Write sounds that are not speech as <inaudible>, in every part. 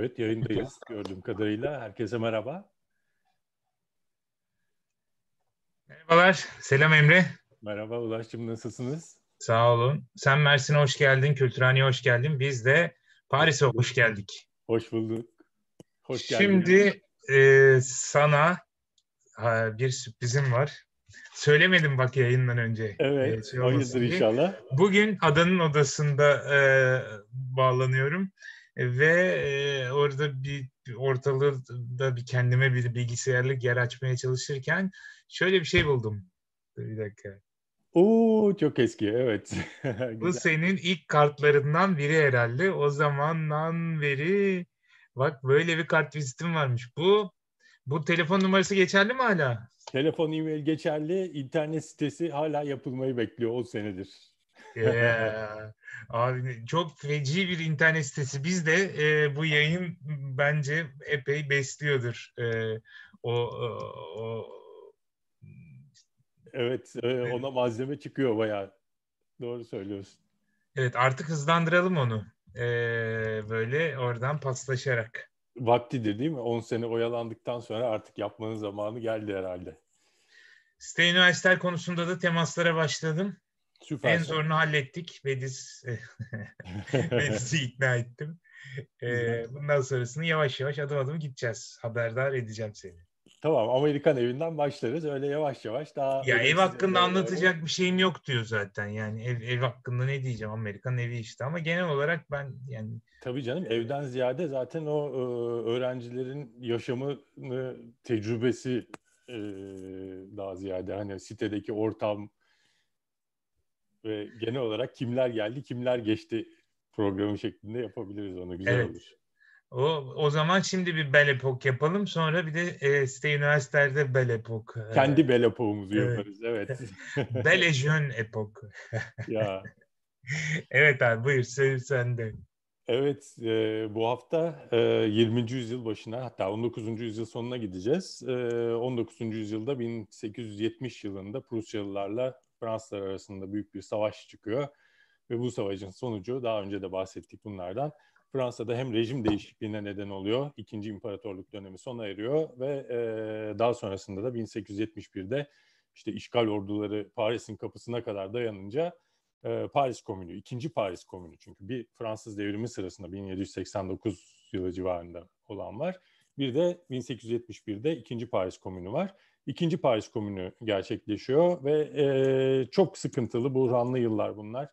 Evet yayındayız gördüğüm kadarıyla. Herkese merhaba. Merhabalar. Selam Emre. Merhaba Ulaş'cığım nasılsınız? Sağ olun. Sen Mersin'e hoş geldin, Kültürhane'ye hoş geldin. Biz de Paris'e hoş geldik. Hoş bulduk. Hoş geldin. Şimdi e, sana ha, bir sürprizim var. Söylemedim bak yayından önce. Evet, e, şey hayırdır inşallah. Bugün Adanın Odası'nda e, bağlanıyorum. E, ve e, orada bir ortalıkta bir kendime bir bilgisayarlık yer açmaya çalışırken şöyle bir şey buldum. Bir dakika. Oo çok eski evet. <laughs> Bu senin ilk kartlarından biri herhalde. O zamandan beri bak böyle bir kart vizitim varmış. Bu bu telefon numarası geçerli mi hala? Telefon e-mail geçerli. İnternet sitesi hala yapılmayı bekliyor o senedir ee, abi çok feci bir internet sitesi. Biz de e, bu yayın bence epey besliyordur e, o, e, o, Evet, e, ona malzeme çıkıyor bayağı. Doğru söylüyorsun. Evet, artık hızlandıralım onu. Ee, böyle oradan paslaşarak. Vaktidir değil mi? 10 sene oyalandıktan sonra artık yapmanın zamanı geldi herhalde. Site üniversiteler konusunda da temaslara başladım. Süper. En zorunu hallettik. Bediz Bediz'i eh, <laughs> ikna ettim. Ee, bundan sonrasını yavaş yavaş adım adım gideceğiz. Haberdar edeceğim seni. Tamam Amerikan evinden başlarız. Öyle yavaş yavaş daha... Ya ev hakkında anlatacak bir şeyim yok diyor zaten. Yani ev, ev hakkında ne diyeceğim Amerikan evi işte. Ama genel olarak ben yani... Tabii canım evden ziyade zaten o e, öğrencilerin yaşamını tecrübesi e, daha ziyade. Hani sitedeki ortam, ve genel olarak kimler geldi, kimler geçti programı şeklinde yapabiliriz onu. Güzel evet. olur. O, o zaman şimdi bir Belle Epoque yapalım. Sonra bir de e, site üniversitelerde Belle e, Kendi Belle Epoque'umuzu evet. yaparız. Evet. <laughs> Belle epok. <laughs> ya. <laughs> evet abi buyur sen de. Evet e, bu hafta e, 20. yüzyıl başına hatta 19. yüzyıl sonuna gideceğiz. E, 19. yüzyılda 1870 yılında Prusyalılarla Fransızlar arasında büyük bir savaş çıkıyor. Ve bu savaşın sonucu daha önce de bahsettik bunlardan. Fransa'da hem rejim değişikliğine neden oluyor. İkinci İmparatorluk dönemi sona eriyor ve e, daha sonrasında da 1871'de işte işgal orduları Paris'in kapısına kadar dayanınca e, Paris Komünü, ikinci Paris Komünü çünkü bir Fransız devrimi sırasında 1789 yılı civarında olan var. Bir de 1871'de ikinci Paris Komünü var. İkinci Paris Komünü gerçekleşiyor ve e, çok sıkıntılı, buhranlı yıllar bunlar.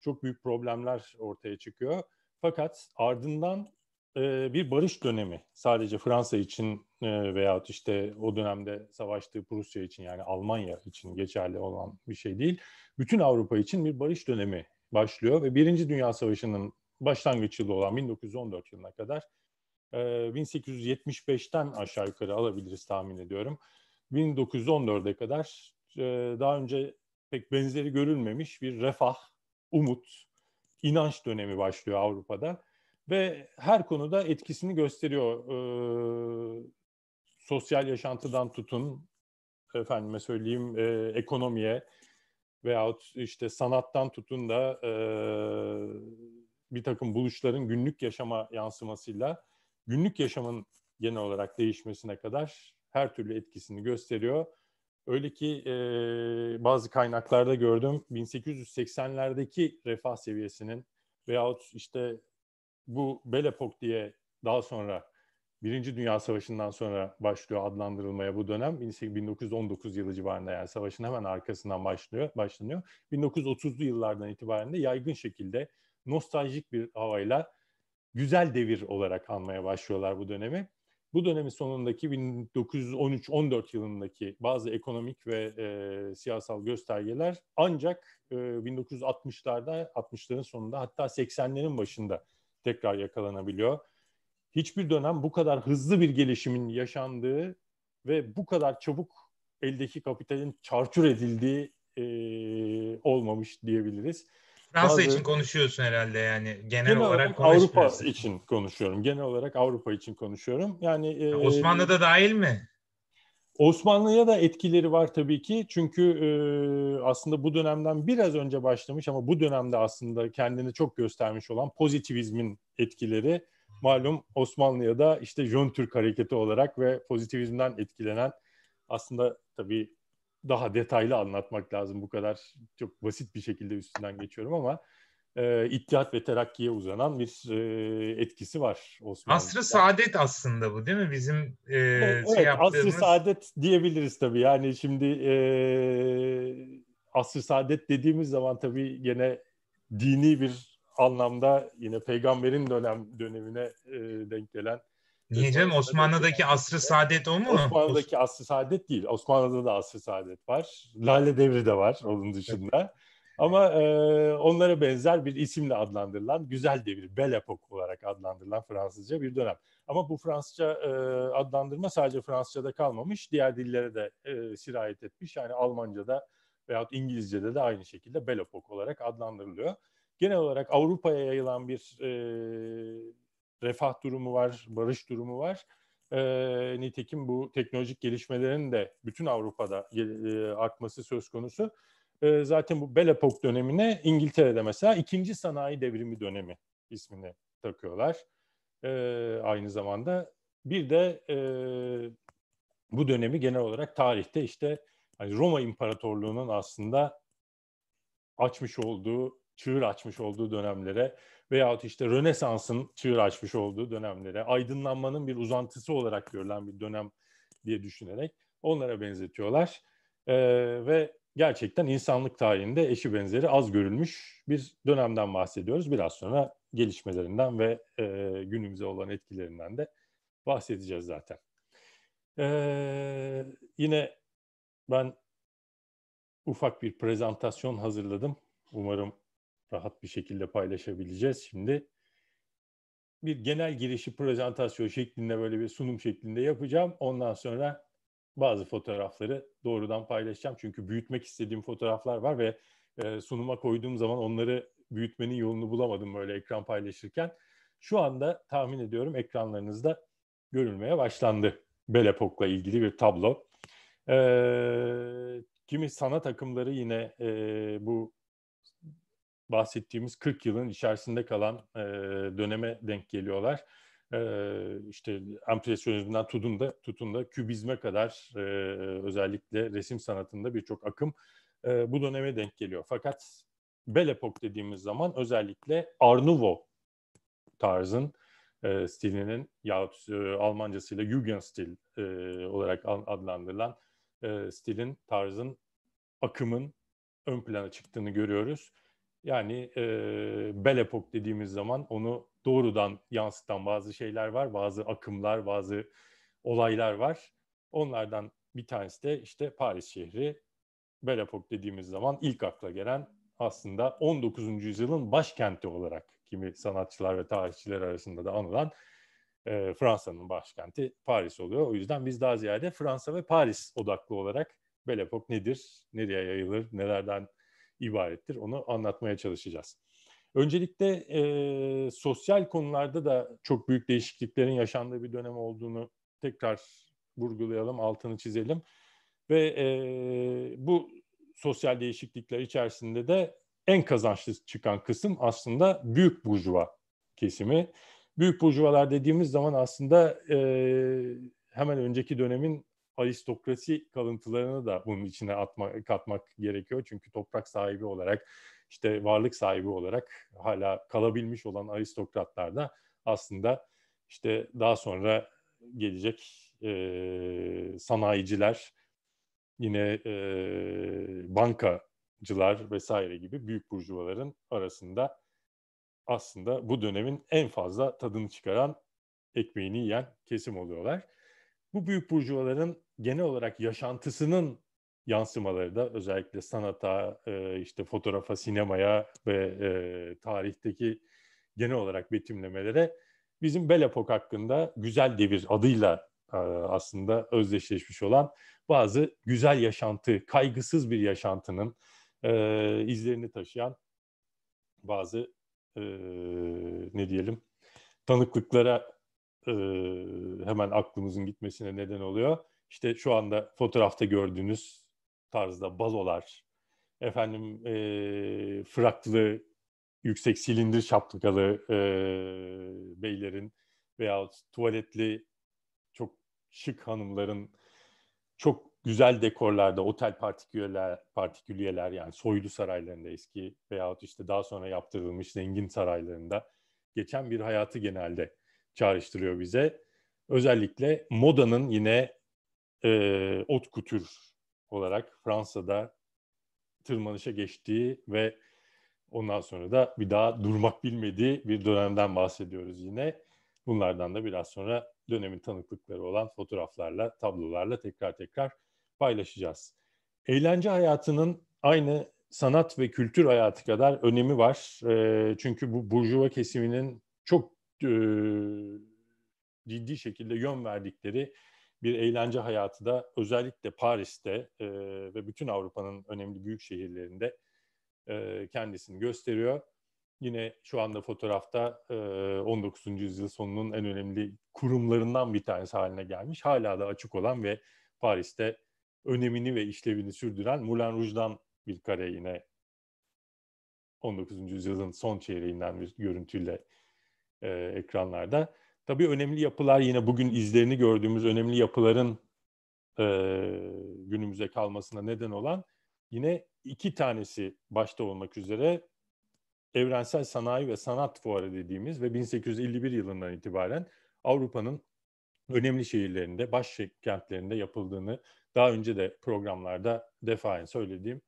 Çok büyük problemler ortaya çıkıyor. Fakat ardından e, bir barış dönemi sadece Fransa için e, veyahut işte o dönemde savaştığı Prusya için yani Almanya için geçerli olan bir şey değil. Bütün Avrupa için bir barış dönemi başlıyor ve Birinci Dünya Savaşı'nın başlangıç yılı olan 1914 yılına kadar 1875'ten aşağı yukarı alabiliriz tahmin ediyorum. 1914'e kadar e, daha önce pek benzeri görülmemiş bir refah, umut, inanç dönemi başlıyor Avrupa'da ve her konuda etkisini gösteriyor. Ee, sosyal yaşantıdan tutun, efendime söyleyeyim e, ekonomiye veyahut işte sanattan tutun da e, bir takım buluşların günlük yaşama yansımasıyla günlük yaşamın genel olarak değişmesine kadar her türlü etkisini gösteriyor. Öyle ki e, bazı kaynaklarda gördüm 1880'lerdeki refah seviyesinin veyahut işte bu Belle diye daha sonra Birinci Dünya Savaşı'ndan sonra başlıyor adlandırılmaya bu dönem. 1919 yılı civarında yani savaşın hemen arkasından başlıyor, başlanıyor. 1930'lu yıllardan itibaren de yaygın şekilde nostaljik bir havayla güzel devir olarak anmaya başlıyorlar bu dönemi bu dönemin sonundaki 1913-14 yılındaki bazı ekonomik ve e, siyasal göstergeler ancak e, 1960'larda, 60'ların sonunda hatta 80'lerin başında tekrar yakalanabiliyor. Hiçbir dönem bu kadar hızlı bir gelişimin yaşandığı ve bu kadar çabuk eldeki kapitalin çarçur edildiği e, olmamış diyebiliriz. Fransa bazı... için konuşuyorsun herhalde yani genel, genel olarak Avrupa için konuşuyorum. Genel olarak Avrupa için konuşuyorum. Yani e, Osmanlı da dahil mi? Osmanlı'ya da etkileri var tabii ki çünkü e, aslında bu dönemden biraz önce başlamış ama bu dönemde aslında kendini çok göstermiş olan pozitivizmin etkileri malum Osmanlı'ya da işte Jön Türk hareketi olarak ve pozitivizmden etkilenen aslında tabii daha detaylı anlatmak lazım. Bu kadar çok basit bir şekilde üstünden geçiyorum ama e, İttihat ve Terakki'ye uzanan bir e, etkisi var. Osmanlı. Asr-ı Saadet aslında bu değil mi? Bizim e, evet, şey yaptığımız... Asr-ı Saadet diyebiliriz tabii. Yani şimdi e, Asr-ı Saadet dediğimiz zaman tabii gene dini bir anlamda yine peygamberin dönem dönemine e, denk gelen Niye canım Osmanlı'daki asrı saadet o mu? Osmanlı'daki asrı saadet değil. Osmanlı'da da asrı saadet var. Lale devri de var onun dışında. Ama e, onlara benzer bir isimle adlandırılan güzel devir, Belle Époque olarak adlandırılan Fransızca bir dönem. Ama bu Fransızca e, adlandırma sadece Fransızca'da kalmamış, diğer dillere de e, sirayet etmiş. Yani Almanca'da veyahut İngilizce'de de aynı şekilde Belle Époque olarak adlandırılıyor. Genel olarak Avrupa'ya yayılan bir e, refah durumu var, barış durumu var. E, nitekim bu teknolojik gelişmelerin de bütün Avrupa'da e, artması söz konusu. E, zaten bu Belle Epoque dönemine İngiltere'de mesela ikinci sanayi devrimi dönemi ismini takıyorlar. E, aynı zamanda bir de e, bu dönemi genel olarak tarihte işte hani Roma İmparatorluğu'nun aslında açmış olduğu çığır açmış olduğu dönemlere veyahut işte Rönesans'ın çığır açmış olduğu dönemlere, aydınlanmanın bir uzantısı olarak görülen bir dönem diye düşünerek onlara benzetiyorlar. Ee, ve gerçekten insanlık tarihinde eşi benzeri az görülmüş bir dönemden bahsediyoruz. Biraz sonra gelişmelerinden ve e, günümüze olan etkilerinden de bahsedeceğiz zaten. Ee, yine ben ufak bir prezentasyon hazırladım. Umarım rahat bir şekilde paylaşabileceğiz şimdi. Bir genel girişi prezentasyon şeklinde böyle bir sunum şeklinde yapacağım. Ondan sonra bazı fotoğrafları doğrudan paylaşacağım. Çünkü büyütmek istediğim fotoğraflar var ve e, sunuma koyduğum zaman onları büyütmenin yolunu bulamadım böyle ekran paylaşırken. Şu anda tahmin ediyorum ekranlarınızda görülmeye başlandı. Belepok'la ilgili bir tablo. E, kimi sanat akımları yine e, bu bahsettiğimiz 40 yılın içerisinde kalan e, döneme denk geliyorlar. E, işte empresyonizmden tutun da, tutun da kübizme kadar e, özellikle resim sanatında birçok akım e, bu döneme denk geliyor. Fakat Belle Epoque dediğimiz zaman özellikle Arnuvo tarzın e, stilinin ya e, Almancasıyla Jugendstil e, olarak adlandırılan e, stilin, tarzın, akımın ön plana çıktığını görüyoruz. Yani e, Belle Epoque dediğimiz zaman onu doğrudan yansıtan bazı şeyler var, bazı akımlar, bazı olaylar var. Onlardan bir tanesi de işte Paris şehri. Belle Epoque dediğimiz zaman ilk akla gelen aslında 19. yüzyılın başkenti olarak kimi sanatçılar ve tarihçiler arasında da anılan e, Fransa'nın başkenti Paris oluyor. O yüzden biz daha ziyade Fransa ve Paris odaklı olarak Belle Epoque nedir, nereye yayılır, nelerden ibarettir. Onu anlatmaya çalışacağız. Öncelikle e, sosyal konularda da çok büyük değişikliklerin yaşandığı bir dönem olduğunu tekrar vurgulayalım, altını çizelim. Ve e, bu sosyal değişiklikler içerisinde de en kazançlı çıkan kısım aslında büyük burjuva kesimi. Büyük burjuvalar dediğimiz zaman aslında e, hemen önceki dönemin aristokrasi kalıntılarını da bunun içine atma, katmak gerekiyor. Çünkü toprak sahibi olarak işte varlık sahibi olarak hala kalabilmiş olan aristokratlar da aslında işte daha sonra gelecek e, sanayiciler, yine e, bankacılar vesaire gibi büyük burjuvaların arasında aslında bu dönemin en fazla tadını çıkaran ekmeğini yiyen kesim oluyorlar. Bu büyük burjuvaların genel olarak yaşantısının yansımaları da özellikle sanata, e, işte fotoğrafa, sinemaya ve e, tarihteki genel olarak betimlemelere bizim Belle Epoque hakkında güzel devir adıyla e, aslında özdeşleşmiş olan bazı güzel yaşantı, kaygısız bir yaşantının e, izlerini taşıyan bazı e, ne diyelim tanıklıklara e, hemen aklımızın gitmesine neden oluyor. İşte şu anda fotoğrafta gördüğünüz tarzda bazolar, efendim e, fraklı yüksek silindir şapkalı e, beylerin veya tuvaletli çok şık hanımların çok güzel dekorlarda otel partiküler partiküliyeler yani soylu saraylarında eski veyahut işte daha sonra yaptırılmış zengin saraylarında geçen bir hayatı genelde çağrıştırıyor bize. Özellikle modanın yine e, ot kutür olarak Fransa'da tırmanışa geçtiği ve ondan sonra da bir daha durmak bilmediği bir dönemden bahsediyoruz yine. Bunlardan da biraz sonra dönemin tanıklıkları olan fotoğraflarla, tablolarla tekrar tekrar paylaşacağız. Eğlence hayatının aynı sanat ve kültür hayatı kadar önemi var. E, çünkü bu burjuva kesiminin çok e, ciddi şekilde yön verdikleri bir eğlence hayatı da özellikle Paris'te e, ve bütün Avrupa'nın önemli büyük şehirlerinde e, kendisini gösteriyor. Yine şu anda fotoğrafta e, 19. yüzyıl sonunun en önemli kurumlarından bir tanesi haline gelmiş. Hala da açık olan ve Paris'te önemini ve işlevini sürdüren Moulin Rouge'dan bir kare yine 19. yüzyılın son çeyreğinden bir görüntüyle e, ekranlarda. Tabii önemli yapılar yine bugün izlerini gördüğümüz önemli yapıların e, günümüze kalmasına neden olan yine iki tanesi başta olmak üzere Evrensel Sanayi ve Sanat Fuarı dediğimiz ve 1851 yılından itibaren Avrupa'nın önemli şehirlerinde, baş kentlerinde yapıldığını daha önce de programlarda defaen söylediğim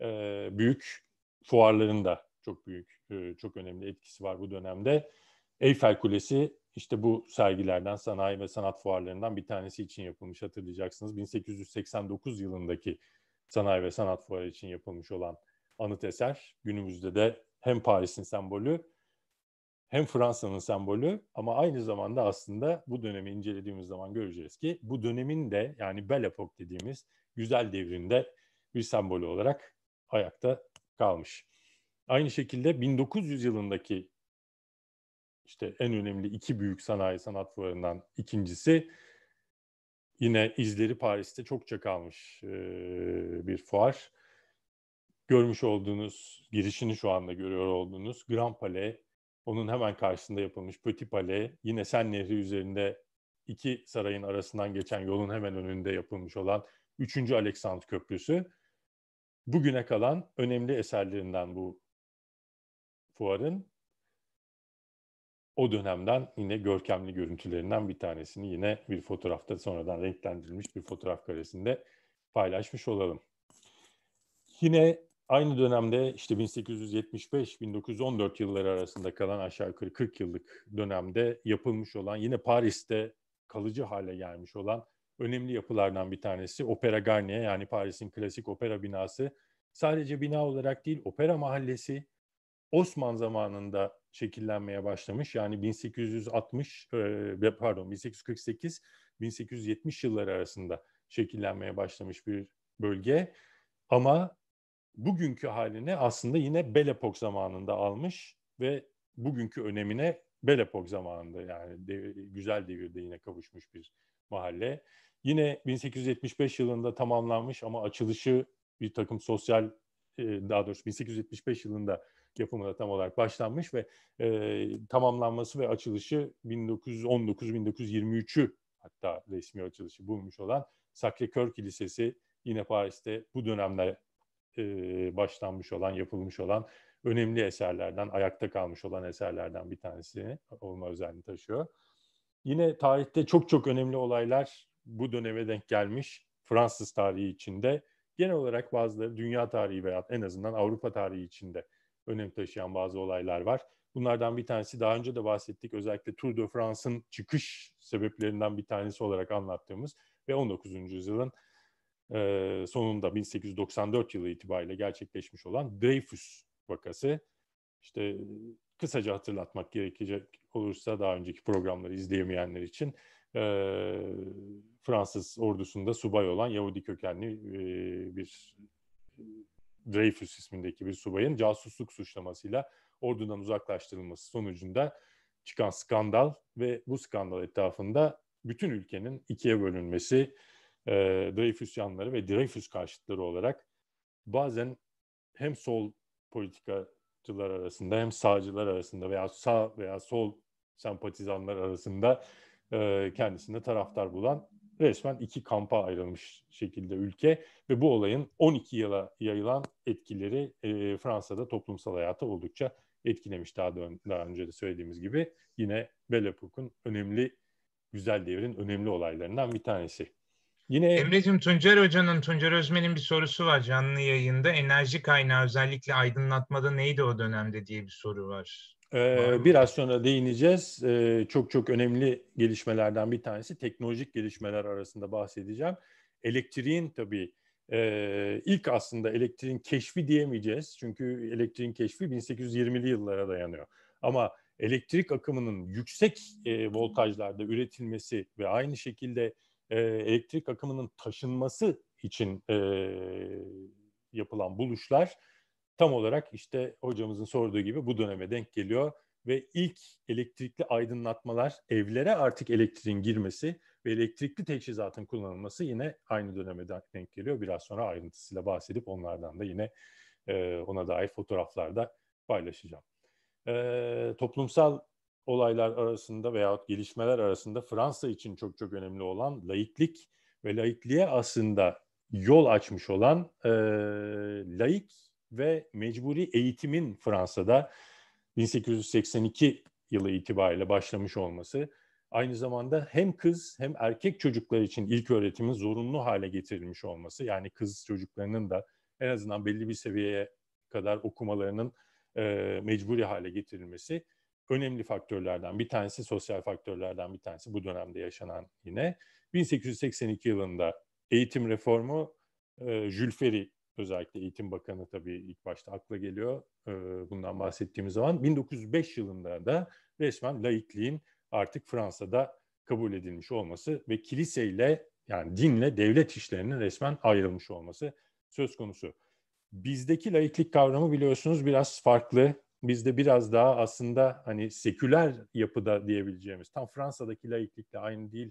e, büyük fuarların da çok büyük, e, çok önemli etkisi var bu dönemde. Eyfel Kulesi işte bu sergilerden, sanayi ve sanat fuarlarından bir tanesi için yapılmış hatırlayacaksınız. 1889 yılındaki sanayi ve sanat fuarı için yapılmış olan anıt eser. Günümüzde de hem Paris'in sembolü hem Fransa'nın sembolü ama aynı zamanda aslında bu dönemi incelediğimiz zaman göreceğiz ki bu dönemin de yani Belle Epoque dediğimiz güzel devrinde bir sembolü olarak ayakta kalmış. Aynı şekilde 1900 yılındaki işte en önemli iki büyük sanayi sanat fuarından ikincisi yine izleri Paris'te çokça kalmış e, bir fuar. Görmüş olduğunuz, girişini şu anda görüyor olduğunuz Grand Palais, onun hemen karşısında yapılmış Petit Palais, yine Sen Nehri üzerinde iki sarayın arasından geçen yolun hemen önünde yapılmış olan 3. Aleksandr Köprüsü. Bugüne kalan önemli eserlerinden bu fuarın o dönemden yine görkemli görüntülerinden bir tanesini yine bir fotoğrafta sonradan renklendirilmiş bir fotoğraf karesinde paylaşmış olalım. Yine aynı dönemde işte 1875-1914 yılları arasında kalan aşağı yukarı 40 yıllık dönemde yapılmış olan yine Paris'te kalıcı hale gelmiş olan önemli yapılardan bir tanesi Opera Garnier yani Paris'in klasik opera binası. Sadece bina olarak değil opera mahallesi Osman zamanında şekillenmeye başlamış. Yani 1860 e, pardon 1848 1870 yılları arasında şekillenmeye başlamış bir bölge. Ama bugünkü halini aslında yine Belepok zamanında almış ve bugünkü önemine Belepok zamanında yani dev, güzel devirde yine kavuşmuş bir mahalle. Yine 1875 yılında tamamlanmış ama açılışı bir takım sosyal daha doğrusu 1875 yılında Yapımı da tam olarak başlanmış ve e, tamamlanması ve açılışı 1919-1923'ü hatta resmi açılışı bulmuş olan Sacré-Cœur Kilisesi yine Paris'te bu dönemde e, başlanmış olan, yapılmış olan önemli eserlerden, ayakta kalmış olan eserlerden bir tanesi olma özelliğini taşıyor. Yine tarihte çok çok önemli olaylar bu döneme denk gelmiş Fransız tarihi içinde. Genel olarak bazıları dünya tarihi veya en azından Avrupa tarihi içinde önem taşıyan bazı olaylar var. Bunlardan bir tanesi daha önce de bahsettik özellikle Tour de France'ın çıkış sebeplerinden bir tanesi olarak anlattığımız ve 19. yüzyılın e, sonunda 1894 yılı itibariyle gerçekleşmiş olan Dreyfus vakası. İşte kısaca hatırlatmak gerekecek olursa daha önceki programları izleyemeyenler için e, Fransız ordusunda subay olan Yahudi kökenli e, bir Dreyfus ismindeki bir subayın casusluk suçlamasıyla ordudan uzaklaştırılması sonucunda çıkan skandal ve bu skandal etrafında bütün ülkenin ikiye bölünmesi e, Dreyfus yanları ve Dreyfus karşıtları olarak bazen hem sol politikacılar arasında hem sağcılar arasında veya sağ veya sol sempatizanlar arasında e, kendisinde taraftar bulan resmen iki kampa ayrılmış şekilde ülke ve bu olayın 12 yıla yayılan etkileri e, Fransa'da toplumsal hayata oldukça etkilemiş daha da, daha önce de söylediğimiz gibi yine Belle Epoque'un önemli güzel devrin önemli olaylarından bir tanesi. Yine Emre'cim Tuncer Hoca'nın, Tuncer Özmen'in bir sorusu var canlı yayında. Enerji kaynağı özellikle aydınlatmada neydi o dönemde diye bir soru var. Ee, biraz sonra değineceğiz. Ee, çok çok önemli gelişmelerden bir tanesi teknolojik gelişmeler arasında bahsedeceğim. Elektriğin tabii e, ilk aslında elektriğin keşfi diyemeyeceğiz. Çünkü elektriğin keşfi 1820'li yıllara dayanıyor. Ama elektrik akımının yüksek e, voltajlarda üretilmesi ve aynı şekilde e, elektrik akımının taşınması için e, yapılan buluşlar tam olarak işte hocamızın sorduğu gibi bu döneme denk geliyor ve ilk elektrikli aydınlatmalar evlere artık elektriğin girmesi ve elektrikli teçhizatın kullanılması yine aynı döneme denk geliyor. Biraz sonra ayrıntısıyla bahsedip onlardan da yine e, ona dair fotoğraflarda paylaşacağım. E, toplumsal olaylar arasında veyahut gelişmeler arasında Fransa için çok çok önemli olan laiklik ve laikliğe aslında yol açmış olan e, laik ve mecburi eğitimin Fransa'da 1882 yılı itibariyle başlamış olması aynı zamanda hem kız hem erkek çocuklar için ilk öğretimin zorunlu hale getirilmiş olması yani kız çocuklarının da en azından belli bir seviyeye kadar okumalarının e, mecburi hale getirilmesi önemli faktörlerden bir tanesi, sosyal faktörlerden bir tanesi bu dönemde yaşanan yine. 1882 yılında eğitim reformu e, Jules Ferry özellikle Eğitim Bakanı tabii ilk başta akla geliyor e, bundan bahsettiğimiz zaman 1905 yılında da resmen laikliğin artık Fransa'da kabul edilmiş olması ve kiliseyle yani dinle devlet işlerinin resmen ayrılmış olması söz konusu. Bizdeki laiklik kavramı biliyorsunuz biraz farklı. Bizde biraz daha aslında hani seküler yapıda diyebileceğimiz, tam Fransa'daki laiklikle aynı değil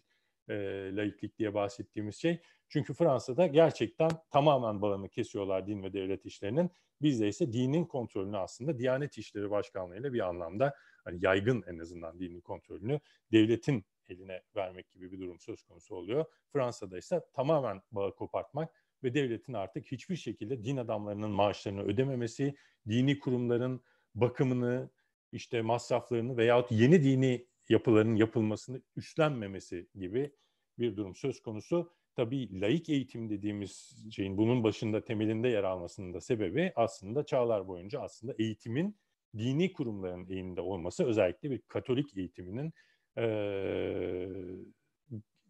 e, laiklik diye bahsettiğimiz şey çünkü Fransa'da gerçekten tamamen bağını kesiyorlar din ve devlet işlerinin. Bizde ise dinin kontrolünü aslında Diyanet İşleri Başkanlığı bir anlamda hani yaygın en azından dinin kontrolünü devletin eline vermek gibi bir durum söz konusu oluyor. Fransa'da ise tamamen bağı kopartmak ve devletin artık hiçbir şekilde din adamlarının maaşlarını ödememesi, dini kurumların bakımını, işte masraflarını veyahut yeni dini yapıların yapılmasını üstlenmemesi gibi bir durum söz konusu tabii laik eğitim dediğimiz şeyin bunun başında temelinde yer almasının da sebebi aslında çağlar boyunca aslında eğitimin dini kurumların elinde olması özellikle bir Katolik eğitiminin e,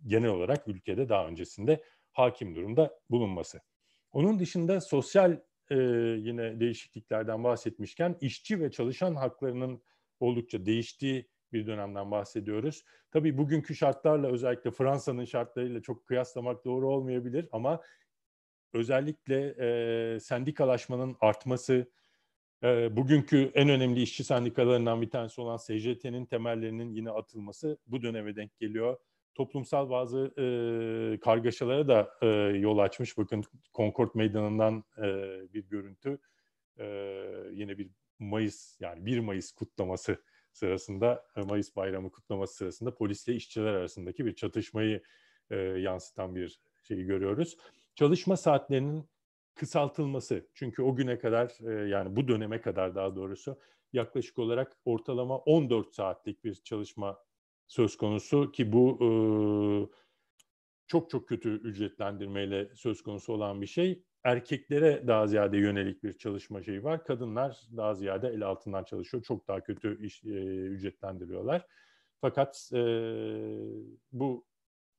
genel olarak ülkede daha öncesinde hakim durumda bulunması. Onun dışında sosyal e, yine değişikliklerden bahsetmişken işçi ve çalışan haklarının oldukça değiştiği bir dönemden bahsediyoruz. Tabii bugünkü şartlarla özellikle Fransa'nın şartlarıyla çok kıyaslamak doğru olmayabilir ama özellikle e, sendikalaşmanın artması, e, bugünkü en önemli işçi sendikalarından bir tanesi olan SJT'nin temellerinin yine atılması bu döneme denk geliyor. Toplumsal bazı e, kargaşalara da e, yol açmış. Bakın Concord Meydanı'ndan e, bir görüntü. E, yine bir Mayıs yani 1 Mayıs kutlaması sırasında e, Mayıs Bayramı kutlaması sırasında polisle işçiler arasındaki bir çatışmayı e, yansıtan bir şeyi görüyoruz. Çalışma saatlerinin kısaltılması çünkü o güne kadar e, yani bu döneme kadar daha doğrusu yaklaşık olarak ortalama 14 saatlik bir çalışma söz konusu ki bu e, çok çok kötü ücretlendirmeyle söz konusu olan bir şey erkeklere daha ziyade yönelik bir çalışma şeyi var. Kadınlar daha ziyade el altından çalışıyor. Çok daha kötü iş, e, ücretlendiriyorlar. Fakat e, bu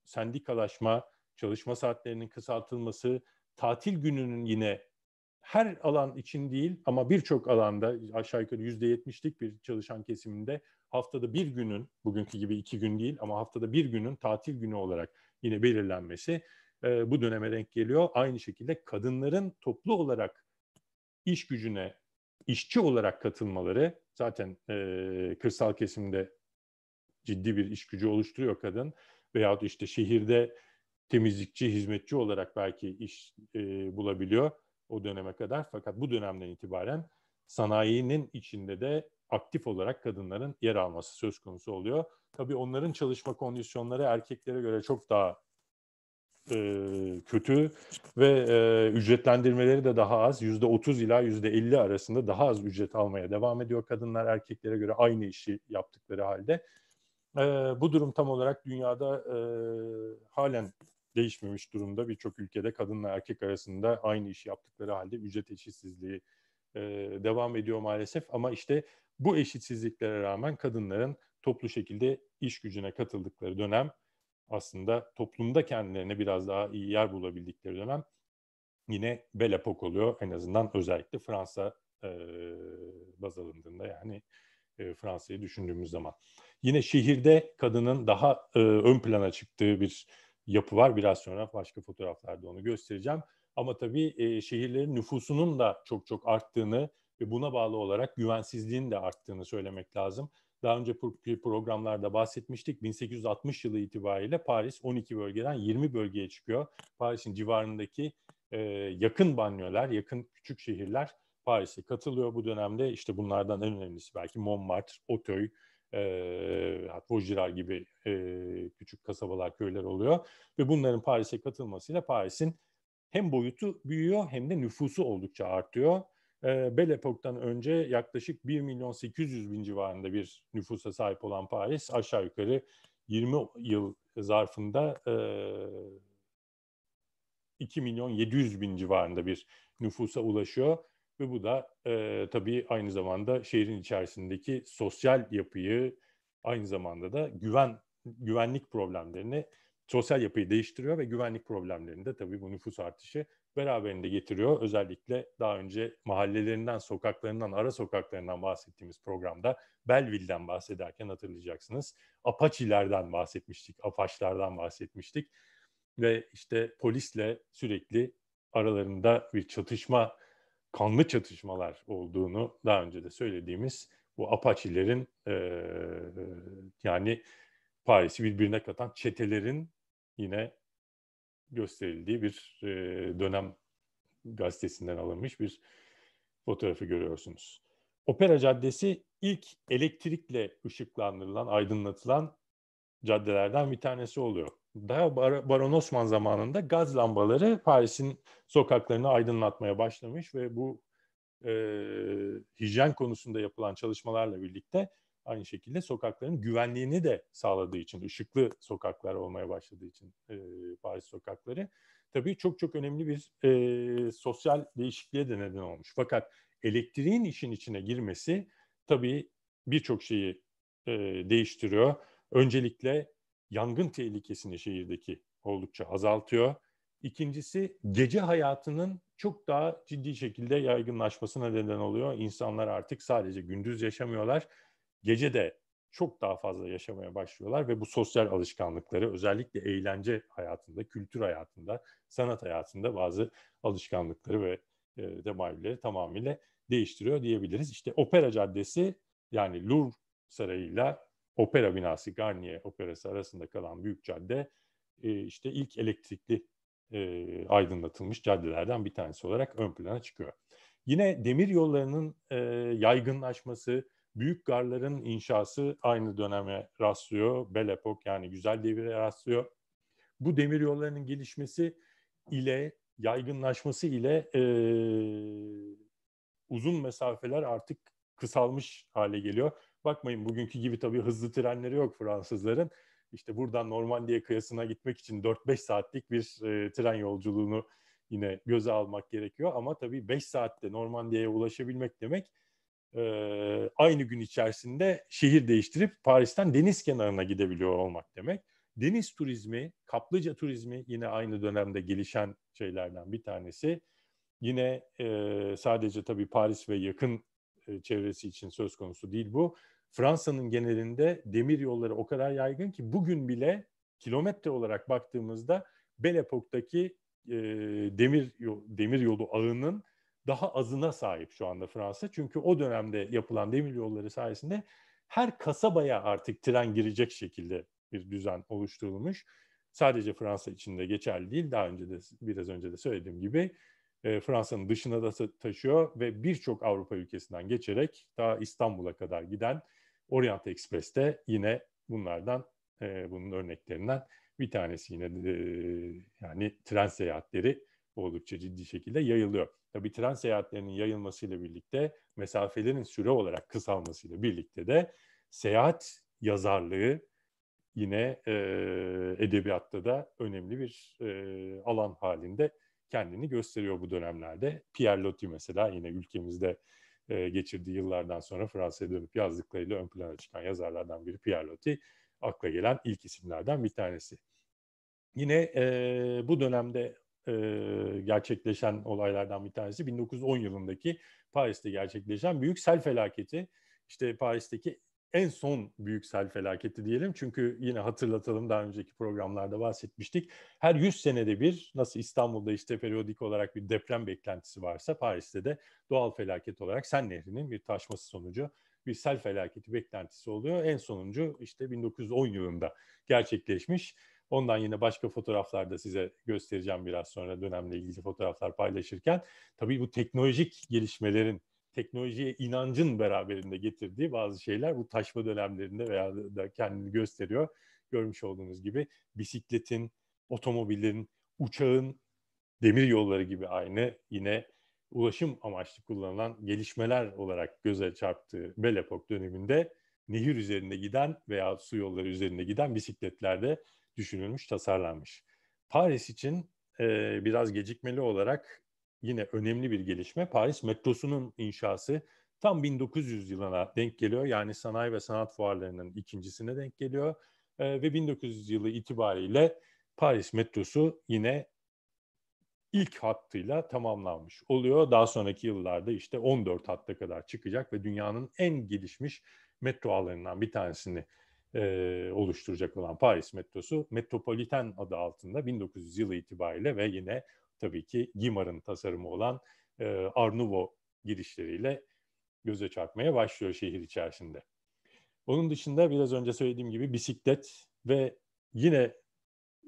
sendikalaşma, çalışma saatlerinin kısaltılması, tatil gününün yine her alan için değil ama birçok alanda aşağı yukarı yüzde yetmişlik bir çalışan kesiminde haftada bir günün, bugünkü gibi iki gün değil ama haftada bir günün tatil günü olarak yine belirlenmesi e, bu döneme denk geliyor. Aynı şekilde kadınların toplu olarak iş gücüne işçi olarak katılmaları zaten e, kırsal kesimde ciddi bir iş gücü oluşturuyor kadın veyahut işte şehirde temizlikçi, hizmetçi olarak belki iş e, bulabiliyor o döneme kadar. Fakat bu dönemden itibaren sanayinin içinde de aktif olarak kadınların yer alması söz konusu oluyor. Tabii onların çalışma kondisyonları erkeklere göre çok daha e, kötü ve e, ücretlendirmeleri de daha az. Yüzde 30 ila yüzde 50 arasında daha az ücret almaya devam ediyor kadınlar erkeklere göre aynı işi yaptıkları halde. E, bu durum tam olarak dünyada e, halen değişmemiş durumda. Birçok ülkede kadınla erkek arasında aynı işi yaptıkları halde ücret eşitsizliği e, devam ediyor maalesef. Ama işte bu eşitsizliklere rağmen kadınların toplu şekilde iş gücüne katıldıkları dönem aslında toplumda kendilerine biraz daha iyi yer bulabildikleri dönem yine Belle Epoque oluyor. En azından özellikle Fransa e, baz alındığında yani e, Fransa'yı düşündüğümüz zaman. Yine şehirde kadının daha e, ön plana çıktığı bir yapı var. Biraz sonra başka fotoğraflarda onu göstereceğim. Ama tabii e, şehirlerin nüfusunun da çok çok arttığını ve buna bağlı olarak güvensizliğin de arttığını söylemek lazım. Daha önce programlarda bahsetmiştik. 1860 yılı itibariyle Paris 12 bölgeden 20 bölgeye çıkıyor. Paris'in civarındaki e, yakın banyolar, yakın küçük şehirler Paris'e katılıyor. Bu dönemde İşte bunlardan en önemlisi belki Montmartre, Auteuil, e, gibi e, küçük kasabalar, köyler oluyor. Ve bunların Paris'e katılmasıyla Paris'in hem boyutu büyüyor hem de nüfusu oldukça artıyor e, Belle önce yaklaşık 1 milyon 800 bin civarında bir nüfusa sahip olan Paris aşağı yukarı 20 yıl zarfında e, 2 milyon 700 bin civarında bir nüfusa ulaşıyor. Ve bu da e, tabii aynı zamanda şehrin içerisindeki sosyal yapıyı aynı zamanda da güven güvenlik problemlerini sosyal yapıyı değiştiriyor ve güvenlik problemlerini de tabii bu nüfus artışı beraberinde getiriyor. Özellikle daha önce mahallelerinden, sokaklarından, ara sokaklarından bahsettiğimiz programda Belleville'den bahsederken hatırlayacaksınız. Apaçilerden bahsetmiştik, Apaçlardan bahsetmiştik. Ve işte polisle sürekli aralarında bir çatışma, kanlı çatışmalar olduğunu daha önce de söylediğimiz bu Apaçilerin e, yani Paris'i birbirine katan çetelerin yine gösterildiği bir e, dönem gazetesinden alınmış bir fotoğrafı görüyorsunuz. Opera Caddesi ilk elektrikle ışıklandırılan, aydınlatılan caddelerden bir tanesi oluyor. Daha Bar Baron Osman zamanında gaz lambaları Paris'in sokaklarını aydınlatmaya başlamış ve bu e, hijyen konusunda yapılan çalışmalarla birlikte aynı şekilde sokakların güvenliğini de sağladığı için, ışıklı sokaklar olmaya başladığı için e, Paris sokakları tabii çok çok önemli bir e, sosyal değişikliğe de neden olmuş. Fakat elektriğin işin içine girmesi tabii birçok şeyi e, değiştiriyor. Öncelikle yangın tehlikesini şehirdeki oldukça azaltıyor. İkincisi gece hayatının çok daha ciddi şekilde yaygınlaşmasına neden oluyor. İnsanlar artık sadece gündüz yaşamıyorlar gece de çok daha fazla yaşamaya başlıyorlar ve bu sosyal alışkanlıkları özellikle eğlence hayatında, kültür hayatında, sanat hayatında bazı alışkanlıkları ve e, temayülleri tamamıyla değiştiriyor diyebiliriz. İşte Opera Caddesi yani Louvre Sarayı ile Opera binası Garnier Operası arasında kalan büyük cadde e, işte ilk elektrikli e, aydınlatılmış caddelerden bir tanesi olarak ön plana çıkıyor. Yine demir yollarının e, yaygınlaşması, Büyük garların inşası aynı döneme rastlıyor. Belle Epoque yani güzel devire rastlıyor. Bu demir yollarının gelişmesi ile yaygınlaşması ile e, uzun mesafeler artık kısalmış hale geliyor. Bakmayın bugünkü gibi tabii hızlı trenleri yok Fransızların. İşte buradan Normandiya kıyasına gitmek için 4-5 saatlik bir e, tren yolculuğunu yine göze almak gerekiyor. Ama tabii 5 saatte Normandiya'ya ulaşabilmek demek e, aynı gün içerisinde şehir değiştirip Paris'ten deniz kenarına gidebiliyor olmak demek. Deniz turizmi, kaplıca turizmi yine aynı dönemde gelişen şeylerden bir tanesi. Yine e, sadece tabii Paris ve yakın e, çevresi için söz konusu değil bu. Fransa'nın genelinde demir yolları o kadar yaygın ki bugün bile kilometre olarak baktığımızda Belle Epoque'daki e, demir demir yolu ağının daha azına sahip şu anda Fransa. Çünkü o dönemde yapılan demir yolları sayesinde her kasabaya artık tren girecek şekilde bir düzen oluşturulmuş. Sadece Fransa içinde geçerli değil. Daha önce de biraz önce de söylediğim gibi e, Fransa'nın dışına da taşıyor ve birçok Avrupa ülkesinden geçerek daha İstanbul'a kadar giden Orient Express de yine bunlardan e, bunun örneklerinden bir tanesi yine e, yani tren seyahatleri oldukça ciddi şekilde yayılıyor. Tabi tren seyahatlerinin yayılmasıyla birlikte mesafelerin süre olarak kısalmasıyla birlikte de seyahat yazarlığı yine e, edebiyatta da önemli bir e, alan halinde kendini gösteriyor bu dönemlerde. Pierre Loti mesela yine ülkemizde e, geçirdiği yıllardan sonra Fransa'ya dönüp yazdıklarıyla ön plana çıkan yazarlardan biri Pierre Loti akla gelen ilk isimlerden bir tanesi. Yine e, bu dönemde e, gerçekleşen olaylardan bir tanesi 1910 yılındaki Paris'te gerçekleşen büyük sel felaketi. İşte Paris'teki en son büyük sel felaketi diyelim. Çünkü yine hatırlatalım daha önceki programlarda bahsetmiştik. Her 100 senede bir nasıl İstanbul'da işte periyodik olarak bir deprem beklentisi varsa Paris'te de doğal felaket olarak Sen Nehri'nin bir taşması sonucu bir sel felaketi beklentisi oluyor. En sonuncu işte 1910 yılında gerçekleşmiş. Ondan yine başka fotoğraflarda size göstereceğim biraz sonra dönemle ilgili fotoğraflar paylaşırken. Tabii bu teknolojik gelişmelerin, teknolojiye inancın beraberinde getirdiği bazı şeyler bu taşma dönemlerinde veya da kendini gösteriyor. Görmüş olduğunuz gibi bisikletin, otomobilin, uçağın, demir yolları gibi aynı yine ulaşım amaçlı kullanılan gelişmeler olarak göze çarptığı Belle Epoque döneminde nehir üzerinde giden veya su yolları üzerinde giden bisikletlerde düşünülmüş, tasarlanmış. Paris için e, biraz gecikmeli olarak yine önemli bir gelişme. Paris metrosunun inşası tam 1900 yılına denk geliyor. Yani sanayi ve sanat fuarlarının ikincisine denk geliyor. E, ve 1900 yılı itibariyle Paris metrosu yine ilk hattıyla tamamlanmış oluyor. Daha sonraki yıllarda işte 14 hatta kadar çıkacak ve dünyanın en gelişmiş metro ağlarından bir tanesini e, oluşturacak olan Paris metrosu Metropoliten adı altında 1900 yılı itibariyle ve yine tabii ki Gimar'ın tasarımı olan e, Arnuvo girişleriyle göze çarpmaya başlıyor şehir içerisinde. Onun dışında biraz önce söylediğim gibi bisiklet ve yine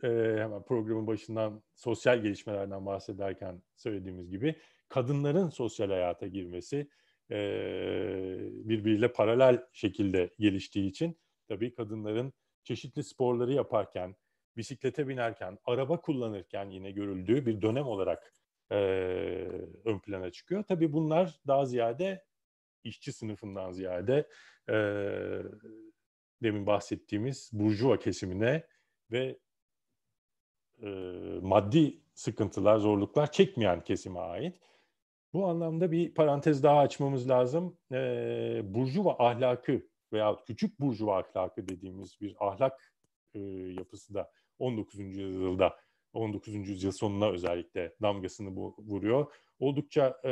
e, hemen programın başından sosyal gelişmelerden bahsederken söylediğimiz gibi kadınların sosyal hayata girmesi e, birbiriyle paralel şekilde geliştiği için tabii kadınların çeşitli sporları yaparken, bisiklete binerken, araba kullanırken yine görüldüğü bir dönem olarak e, ön plana çıkıyor. Tabii bunlar daha ziyade işçi sınıfından ziyade e, demin bahsettiğimiz burjuva kesimine ve e, maddi sıkıntılar, zorluklar çekmeyen kesime ait. Bu anlamda bir parantez daha açmamız lazım. E, burjuva ahlakı veya küçük burjuva ahlakı dediğimiz bir ahlak e, yapısı da 19. yüzyılda 19. yüzyıl sonuna özellikle damgasını bu, vuruyor. Oldukça e,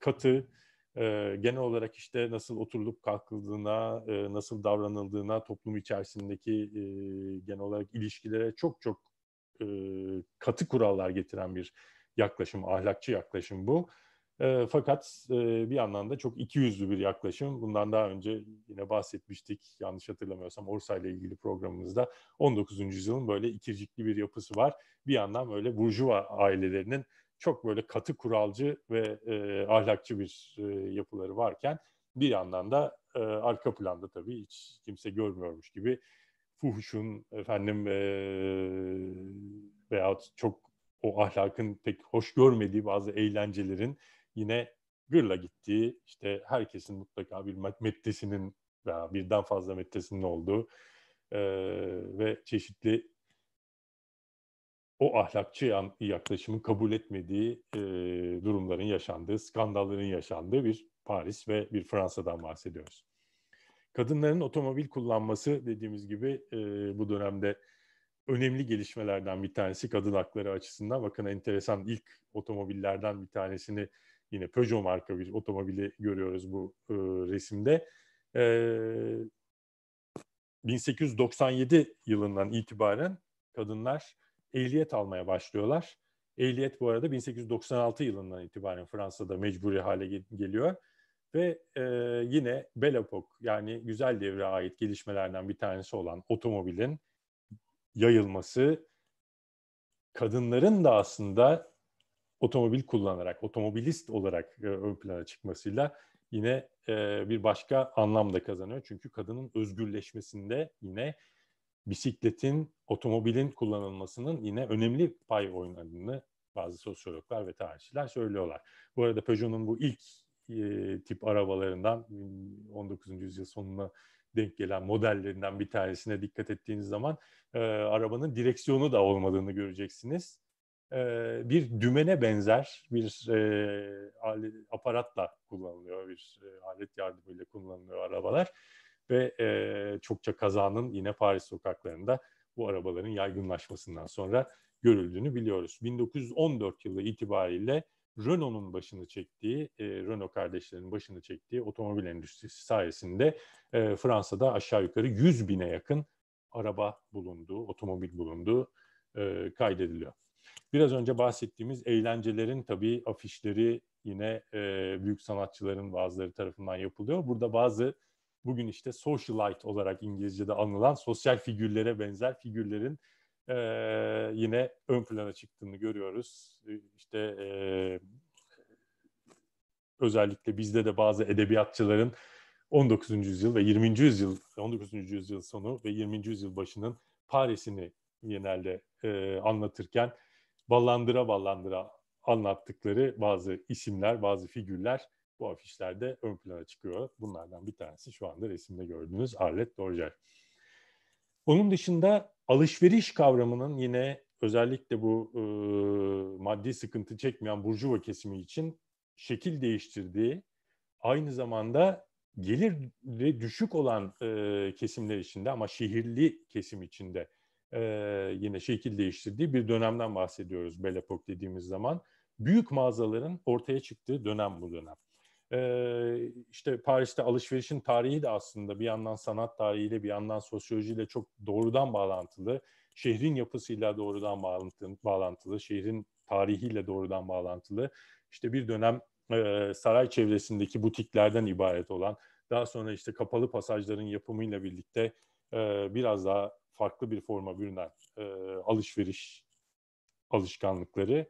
katı, e, genel olarak işte nasıl oturulup kalkıldığına, e, nasıl davranıldığına, toplum içerisindeki e, genel olarak ilişkilere çok çok e, katı kurallar getiren bir yaklaşım, ahlakçı yaklaşım bu. E, fakat e, bir yandan da çok iki yüzlü bir yaklaşım. Bundan daha önce yine bahsetmiştik. Yanlış hatırlamıyorsam Orsa ile ilgili programımızda 19. yüzyılın böyle ikircikli bir yapısı var. Bir yandan böyle burjuva ailelerinin çok böyle katı kuralcı ve e, ahlakçı bir e, yapıları varken bir yandan da e, arka planda tabii hiç kimse görmüyormuş gibi fuhuşun efendim e, veyahut çok o ahlakın pek hoş görmediği bazı eğlencelerin yine gırla gittiği işte herkesin mutlaka bir mettesinin veya birden fazla mettesinin olduğu e, ve çeşitli o ahlakçı yaklaşımı kabul etmediği e, durumların yaşandığı, skandalların yaşandığı bir Paris ve bir Fransa'dan bahsediyoruz. Kadınların otomobil kullanması dediğimiz gibi e, bu dönemde önemli gelişmelerden bir tanesi kadın hakları açısından. Bakın enteresan ilk otomobillerden bir tanesini yine Peugeot marka bir otomobili görüyoruz bu e, resimde. E, 1897 yılından itibaren kadınlar ehliyet almaya başlıyorlar. Ehliyet bu arada 1896 yılından itibaren Fransa'da mecburi hale geliyor. Ve e, yine Belle Epoque yani güzel devre ait gelişmelerden bir tanesi olan otomobilin yayılması kadınların da aslında otomobil kullanarak, otomobilist olarak e, ön plana çıkmasıyla yine e, bir başka anlam da kazanıyor. Çünkü kadının özgürleşmesinde yine bisikletin, otomobilin kullanılmasının yine önemli pay oynadığını bazı sosyologlar ve tarihçiler söylüyorlar. Bu arada Peugeot'un bu ilk e, tip arabalarından 19. yüzyıl sonuna denk gelen modellerinden bir tanesine dikkat ettiğiniz zaman e, arabanın direksiyonu da olmadığını göreceksiniz bir dümene benzer bir e, alet, aparatla kullanılıyor, bir e, alet yardımıyla kullanılıyor arabalar ve e, çokça kazanın yine Paris sokaklarında bu arabaların yaygınlaşmasından sonra görüldüğünü biliyoruz. 1914 yılı itibariyle Renault'un başını çektiği, e, Renault kardeşlerinin başını çektiği otomobil endüstrisi sayesinde e, Fransa'da aşağı yukarı 100 bine yakın araba bulunduğu, otomobil bulunduğu e, kaydediliyor. Biraz önce bahsettiğimiz eğlencelerin tabii afişleri yine e, büyük sanatçıların bazıları tarafından yapılıyor. Burada bazı bugün işte socialite olarak İngilizce'de anılan sosyal figürlere benzer figürlerin e, yine ön plana çıktığını görüyoruz. E, işte e, özellikle bizde de bazı edebiyatçıların 19. yüzyıl ve 20. yüzyıl, 19. yüzyıl sonu ve 20. yüzyıl başının Paris'ini genelde e, anlatırken ballandıra ballandıra anlattıkları bazı isimler, bazı figürler bu afişlerde ön plana çıkıyor. Bunlardan bir tanesi şu anda resimde gördüğünüz Arlet Dorjel. Onun dışında alışveriş kavramının yine özellikle bu e, maddi sıkıntı çekmeyen burjuva kesimi için şekil değiştirdiği, aynı zamanda geliri düşük olan e, kesimler içinde ama şehirli kesim içinde e, yine şekil değiştirdiği bir dönemden bahsediyoruz Belle dediğimiz zaman. Büyük mağazaların ortaya çıktığı dönem bu dönem. E, işte Paris'te alışverişin tarihi de aslında bir yandan sanat tarihiyle bir yandan sosyolojiyle çok doğrudan bağlantılı. Şehrin yapısıyla doğrudan bağlantılı, bağlantılı şehrin tarihiyle doğrudan bağlantılı. İşte bir dönem e, saray çevresindeki butiklerden ibaret olan, daha sonra işte kapalı pasajların yapımıyla birlikte e, biraz daha farklı bir forma bürünen e, alışveriş alışkanlıkları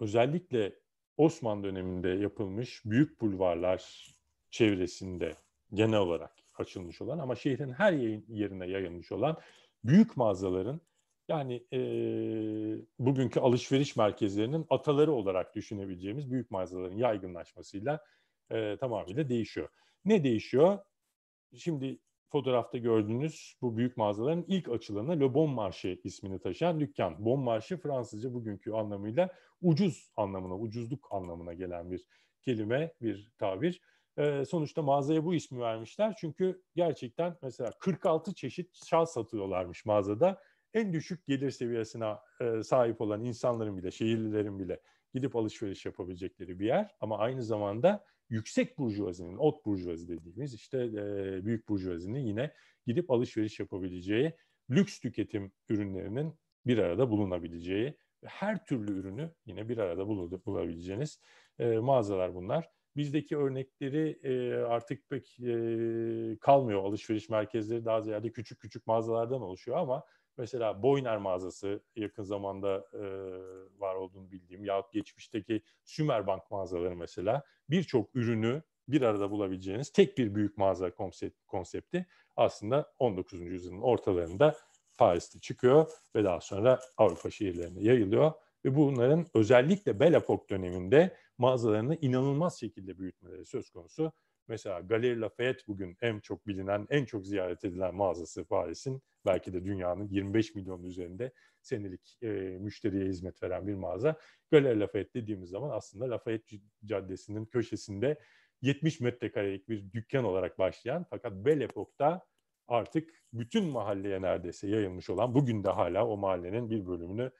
özellikle Osmanlı döneminde yapılmış büyük bulvarlar çevresinde genel olarak açılmış olan ama şehrin her yerine yayılmış olan büyük mağazaların yani e, bugünkü alışveriş merkezlerinin ataları olarak düşünebileceğimiz büyük mağazaların yaygınlaşmasıyla e, tamamıyla değişiyor. Ne değişiyor? Şimdi fotoğrafta gördüğünüz bu büyük mağazaların ilk açılanı Le Bon Marché ismini taşıyan dükkan. Bon Marché Fransızca bugünkü anlamıyla ucuz anlamına, ucuzluk anlamına gelen bir kelime, bir tabir. Ee, sonuçta mağazaya bu ismi vermişler çünkü gerçekten mesela 46 çeşit şal satıyorlarmış mağazada. En düşük gelir seviyesine e, sahip olan insanların bile, şehirlilerin bile gidip alışveriş yapabilecekleri bir yer ama aynı zamanda yüksek burjuvazinin, ot burjuvazi dediğimiz işte e, büyük burjuvazinin yine gidip alışveriş yapabileceği lüks tüketim ürünlerinin bir arada bulunabileceği her türlü ürünü yine bir arada bulabileceğiniz e, mağazalar bunlar. Bizdeki örnekleri e, artık pek e, kalmıyor. Alışveriş merkezleri daha ziyade küçük küçük mağazalardan oluşuyor ama Mesela Boyner mağazası yakın zamanda e, var olduğunu bildiğim yahut geçmişteki Sümer bank mağazaları mesela birçok ürünü bir arada bulabileceğiniz tek bir büyük mağaza konsepti aslında 19. yüzyılın ortalarında Paris'te çıkıyor ve daha sonra Avrupa şehirlerine yayılıyor. Ve bunların özellikle Belle Epoque döneminde mağazalarını inanılmaz şekilde büyütmeleri söz konusu. Mesela Galerie Lafayette bugün en çok bilinen, en çok ziyaret edilen mağazası Paris'in. Belki de dünyanın 25 milyon üzerinde senelik e, müşteriye hizmet veren bir mağaza. Galerie Lafayette dediğimiz zaman aslında Lafayette Caddesi'nin köşesinde 70 metrekarelik bir dükkan olarak başlayan fakat Belle Epoque'da artık bütün mahalleye neredeyse yayılmış olan bugün de hala o mahallenin bir bölümünü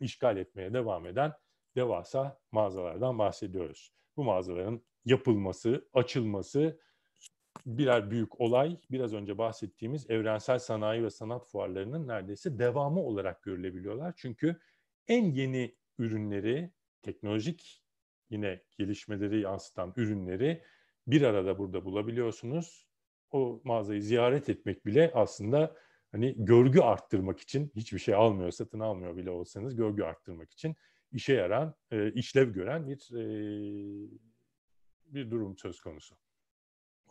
işgal etmeye devam eden devasa mağazalardan bahsediyoruz. Bu mağazaların yapılması, açılması birer büyük olay. Biraz önce bahsettiğimiz evrensel sanayi ve sanat fuarlarının neredeyse devamı olarak görülebiliyorlar. Çünkü en yeni ürünleri, teknolojik yine gelişmeleri yansıtan ürünleri bir arada burada bulabiliyorsunuz. O mağazayı ziyaret etmek bile aslında hani görgü arttırmak için hiçbir şey almıyor, satın almıyor bile olsanız görgü arttırmak için işe yaran, e, işlev gören bir e, bir durum söz konusu.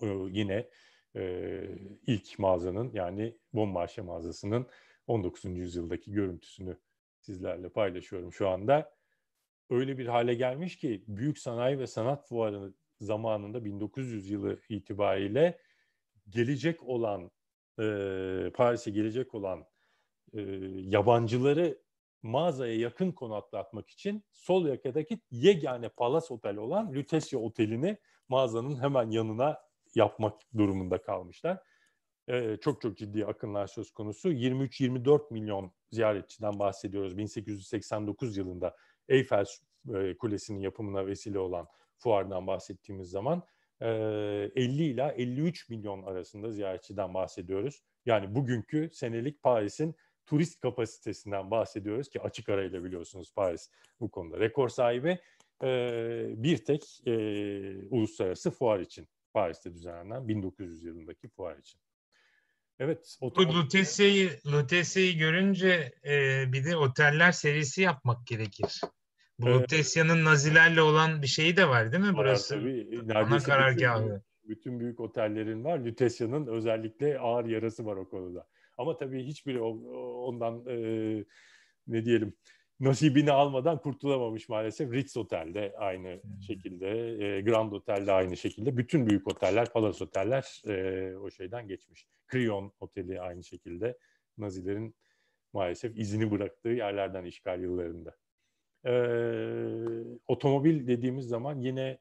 Ee, yine e, ilk mağazanın yani Bonmarşe mağazasının 19. yüzyıldaki görüntüsünü sizlerle paylaşıyorum şu anda. Öyle bir hale gelmiş ki Büyük Sanayi ve Sanat Fuarı zamanında 1900 yılı itibariyle gelecek olan e, Paris'e gelecek olan e, yabancıları mağazaya yakın konaklatmak için sol yakadaki yegane Palas Otel olan Lütesya Oteli'ni mağazanın hemen yanına yapmak durumunda kalmışlar. Ee, çok çok ciddi akınlar söz konusu. 23-24 milyon ziyaretçiden bahsediyoruz. 1889 yılında Eyfel e, Kulesi'nin yapımına vesile olan fuardan bahsettiğimiz zaman 50 e, ila 53 milyon arasında ziyaretçiden bahsediyoruz. Yani bugünkü senelik Paris'in turist kapasitesinden bahsediyoruz ki açık arayla biliyorsunuz Paris bu konuda rekor sahibi. Ee, bir tek e, uluslararası fuar için Paris'te düzenlenen 1900 yılındaki fuar için. Evet. Otom- Lutesi'yi görünce e, bir de oteller serisi yapmak gerekir. Bu ee, Lutesia'nın Nazilerle olan bir şeyi de var değil mi burası? tabii. Ana karargahı. Bütün, bütün büyük otellerin var. Lutesia'nın özellikle ağır yarası var o konuda. Ama tabii hiçbiri ondan e, ne diyelim nasibini almadan kurtulamamış maalesef. Ritz Otel'de aynı hmm. şekilde, e, Grand Otel'de aynı şekilde. Bütün büyük oteller, Palace Oteller e, o şeyden geçmiş. Kriyon Oteli aynı şekilde Nazilerin maalesef izini bıraktığı yerlerden işgal yıllarında. E, otomobil dediğimiz zaman yine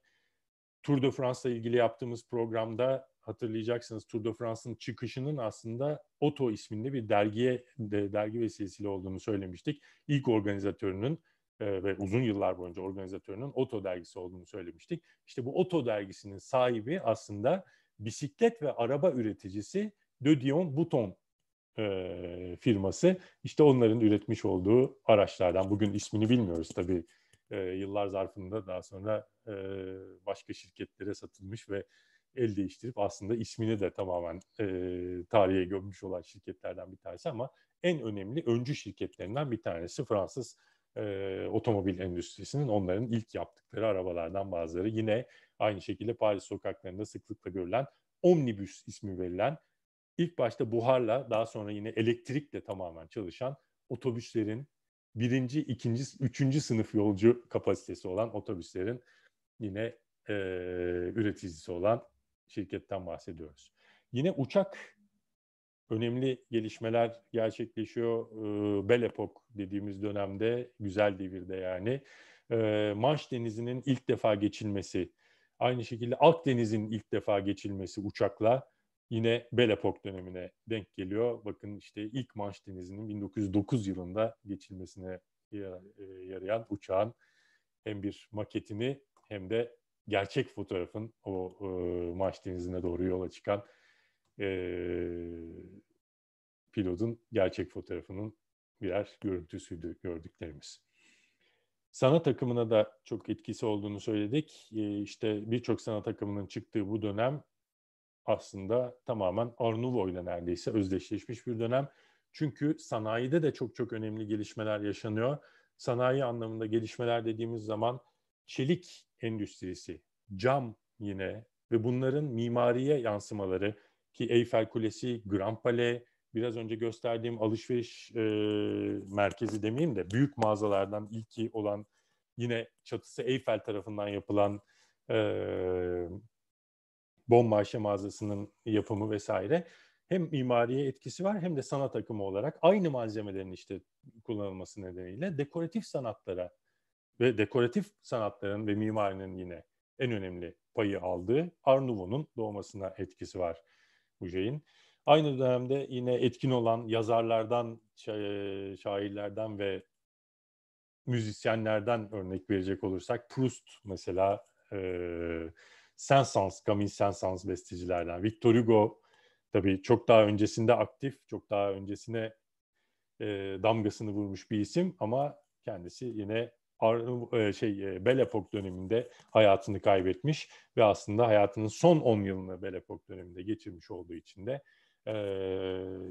Tour de France'la ilgili yaptığımız programda hatırlayacaksınız Tour de France'ın çıkışının aslında Oto isminde bir dergiye de, dergi vesilesiyle olduğunu söylemiştik. İlk organizatörünün e, ve uzun yıllar boyunca organizatörünün Oto dergisi olduğunu söylemiştik. İşte bu Oto dergisinin sahibi aslında bisiklet ve araba üreticisi De Buton e, firması. İşte onların üretmiş olduğu araçlardan. Bugün ismini bilmiyoruz tabii. E, yıllar zarfında daha sonra e, başka şirketlere satılmış ve el değiştirip aslında ismini de tamamen e, tarihe gömmüş olan şirketlerden bir tanesi ama en önemli öncü şirketlerinden bir tanesi Fransız e, otomobil endüstrisinin onların ilk yaptıkları arabalardan bazıları. Yine aynı şekilde Paris sokaklarında sıklıkla görülen Omnibus ismi verilen ilk başta buharla daha sonra yine elektrikle tamamen çalışan otobüslerin birinci, ikinci, üçüncü sınıf yolcu kapasitesi olan otobüslerin yine e, üreticisi olan şirketten bahsediyoruz. Yine uçak önemli gelişmeler gerçekleşiyor. E, Belle Epoque dediğimiz dönemde, güzel devirde yani. E, ee, Manş Denizi'nin ilk defa geçilmesi, aynı şekilde Akdeniz'in ilk defa geçilmesi uçakla yine Belle Epoque dönemine denk geliyor. Bakın işte ilk Manş Denizi'nin 1909 yılında geçilmesine e, yarayan uçağın hem bir maketini hem de gerçek fotoğrafın o e, Maç Denizi'ne doğru yola çıkan e, pilotun gerçek fotoğrafının birer görüntüsüydü gördüklerimiz. Sanat takımına da çok etkisi olduğunu söyledik. E, işte birçok sanat takımının çıktığı bu dönem aslında tamamen Arnavo ile neredeyse özdeşleşmiş bir dönem. Çünkü sanayide de çok çok önemli gelişmeler yaşanıyor. Sanayi anlamında gelişmeler dediğimiz zaman çelik endüstrisi, cam yine ve bunların mimariye yansımaları ki Eyfel Kulesi, Grand Palais, biraz önce gösterdiğim alışveriş e, merkezi demeyeyim de büyük mağazalardan ilki olan yine çatısı Eyfel tarafından yapılan e, Bombaşe mağazasının yapımı vesaire hem mimariye etkisi var hem de sanat akımı olarak aynı malzemelerin işte kullanılması nedeniyle dekoratif sanatlara ve dekoratif sanatların ve mimarinin yine en önemli payı aldığı Art Nouveau'nun doğmasına etkisi var bu şeyin. Aynı dönemde yine etkin olan yazarlardan, e, şairlerden ve müzisyenlerden örnek verecek olursak Proust mesela e, Saint-Saëns, Camille Saint-Saëns bestecilerden. Victor Hugo tabii çok daha öncesinde aktif, çok daha öncesine e, damgasını vurmuş bir isim ama kendisi yine Arnav e, şey e, döneminde hayatını kaybetmiş ve aslında hayatının son 10 yılını Belapok döneminde geçirmiş olduğu için de e,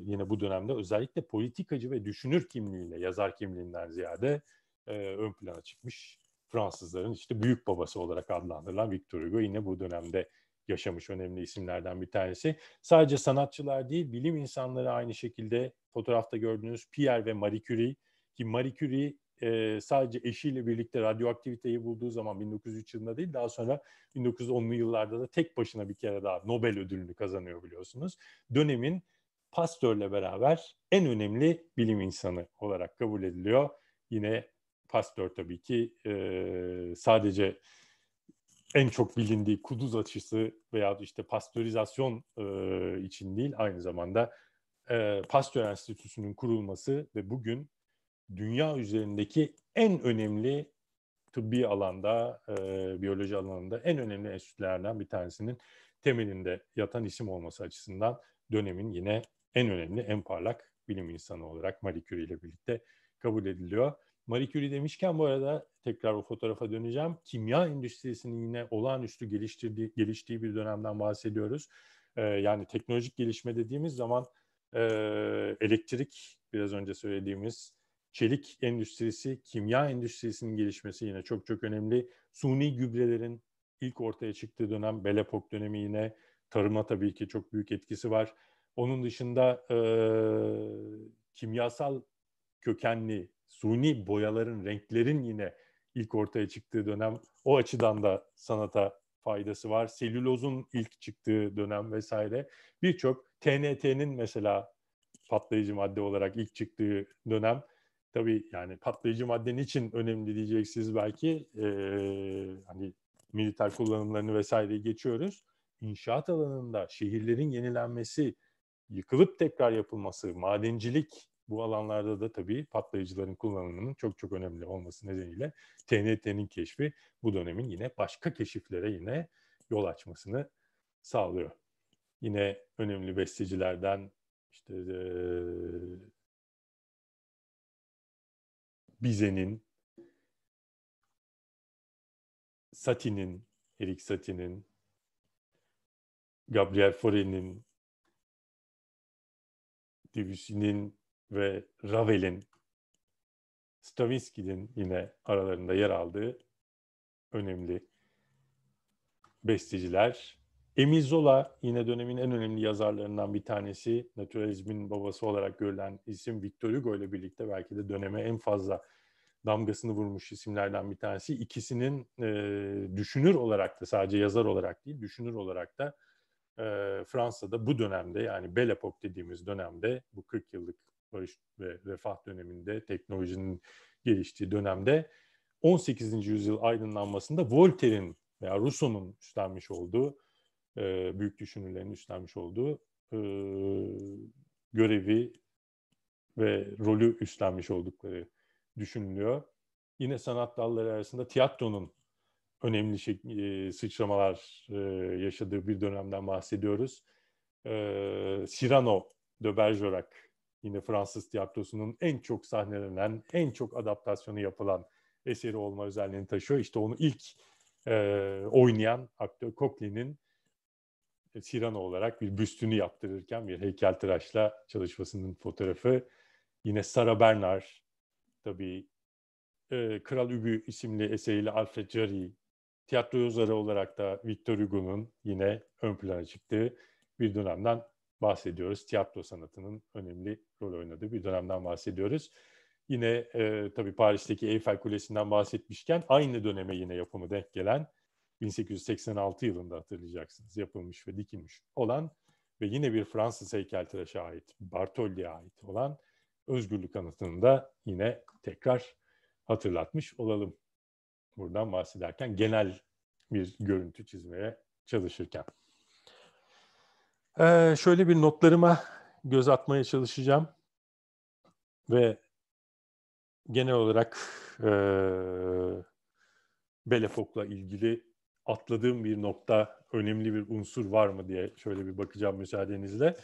yine bu dönemde özellikle politikacı ve düşünür kimliğiyle yazar kimliğinden ziyade e, ön plana çıkmış Fransızların işte büyük babası olarak adlandırılan Victor Hugo yine bu dönemde yaşamış önemli isimlerden bir tanesi. Sadece sanatçılar değil, bilim insanları aynı şekilde fotoğrafta gördüğünüz Pierre ve Marie Curie ki Marie Curie e, sadece eşiyle birlikte radyoaktiviteyi bulduğu zaman 1903 yılında değil daha sonra 1910'lu yıllarda da tek başına bir kere daha Nobel ödülünü kazanıyor biliyorsunuz. Dönemin Pasteur'le beraber en önemli bilim insanı olarak kabul ediliyor. Yine Pasteur tabii ki e, sadece en çok bilindiği kuduz aşısı veya işte pastörizasyon e, için değil aynı zamanda e, Pasteur Enstitüsü'nün kurulması ve bugün dünya üzerindeki en önemli tıbbi alanda, e, biyoloji alanında en önemli enstitülerden bir tanesinin temelinde yatan isim olması açısından dönemin yine en önemli, en parlak bilim insanı olarak Marie Curie ile birlikte kabul ediliyor. Marie Curie demişken bu arada tekrar o fotoğrafa döneceğim. Kimya endüstrisinin yine olağanüstü geliştirdiği, geliştiği bir dönemden bahsediyoruz. Ee, yani teknolojik gelişme dediğimiz zaman e, elektrik biraz önce söylediğimiz çelik endüstrisi, kimya endüstrisinin gelişmesi yine çok çok önemli. Suni gübrelerin ilk ortaya çıktığı dönem Belepok dönemi yine tarıma tabii ki çok büyük etkisi var. Onun dışında e, kimyasal kökenli suni boyaların, renklerin yine ilk ortaya çıktığı dönem o açıdan da sanata faydası var. Selülozun ilk çıktığı dönem vesaire. Birçok TNT'nin mesela patlayıcı madde olarak ilk çıktığı dönem Tabii yani patlayıcı madde için önemli diyeceksiniz belki. E, hani militer kullanımlarını vesaire geçiyoruz. İnşaat alanında şehirlerin yenilenmesi, yıkılıp tekrar yapılması, madencilik bu alanlarda da tabii patlayıcıların kullanımının çok çok önemli olması nedeniyle TNT'nin keşfi bu dönemin yine başka keşiflere yine yol açmasını sağlıyor. Yine önemli bestecilerden işte e, Bize'nin, Sati'nin, Erik Sati'nin, Gabriel Fauré'nin, Debussy'nin ve Ravel'in, Stravinsky'nin yine aralarında yer aldığı önemli besteciler Emil Zola yine dönemin en önemli yazarlarından bir tanesi. Naturalizmin babası olarak görülen isim Victor Hugo ile birlikte belki de döneme en fazla damgasını vurmuş isimlerden bir tanesi. İkisinin e, düşünür olarak da sadece yazar olarak değil, düşünür olarak da e, Fransa'da bu dönemde yani Belle Époque dediğimiz dönemde bu 40 yıllık barış ve refah döneminde teknolojinin geliştiği dönemde 18. yüzyıl aydınlanmasında Voltaire'in veya Rousseau'nun üstlenmiş olduğu e, büyük düşünürlerin üstlenmiş olduğu e, görevi ve rolü üstlenmiş oldukları düşünülüyor. Yine sanat dalları arasında tiyatronun önemli şey, e, sıçramalar e, yaşadığı bir dönemden bahsediyoruz. E, Cyrano de Bergerac yine Fransız tiyatrosunun en çok sahnelenen, en çok adaptasyonu yapılan eseri olma özelliğini taşıyor. İşte onu ilk e, oynayan aktör Coquelin'in Sirano e, olarak bir büstünü yaptırırken bir heykeltıraşla çalışmasının fotoğrafı. Yine Sara Bernard tabii e, Kral Übü isimli eseriyle Alfred Jarry, tiyatro yazarı olarak da Victor Hugo'nun yine ön plana çıktığı bir dönemden bahsediyoruz. Tiyatro sanatının önemli rol oynadığı bir dönemden bahsediyoruz. Yine e, tabii Paris'teki Eiffel Kulesi'nden bahsetmişken aynı döneme yine yapımı denk gelen 1886 yılında hatırlayacaksınız yapılmış ve dikilmiş olan ve yine bir Fransız heykeltıraşa ait, Bartolli'ye ait olan özgürlük anıtını da yine tekrar hatırlatmış olalım. Buradan bahsederken genel bir görüntü çizmeye çalışırken. Ee, şöyle bir notlarıma göz atmaya çalışacağım ve genel olarak e, ee, Belefok'la ilgili atladığım bir nokta, önemli bir unsur var mı diye şöyle bir bakacağım müsaadenizle.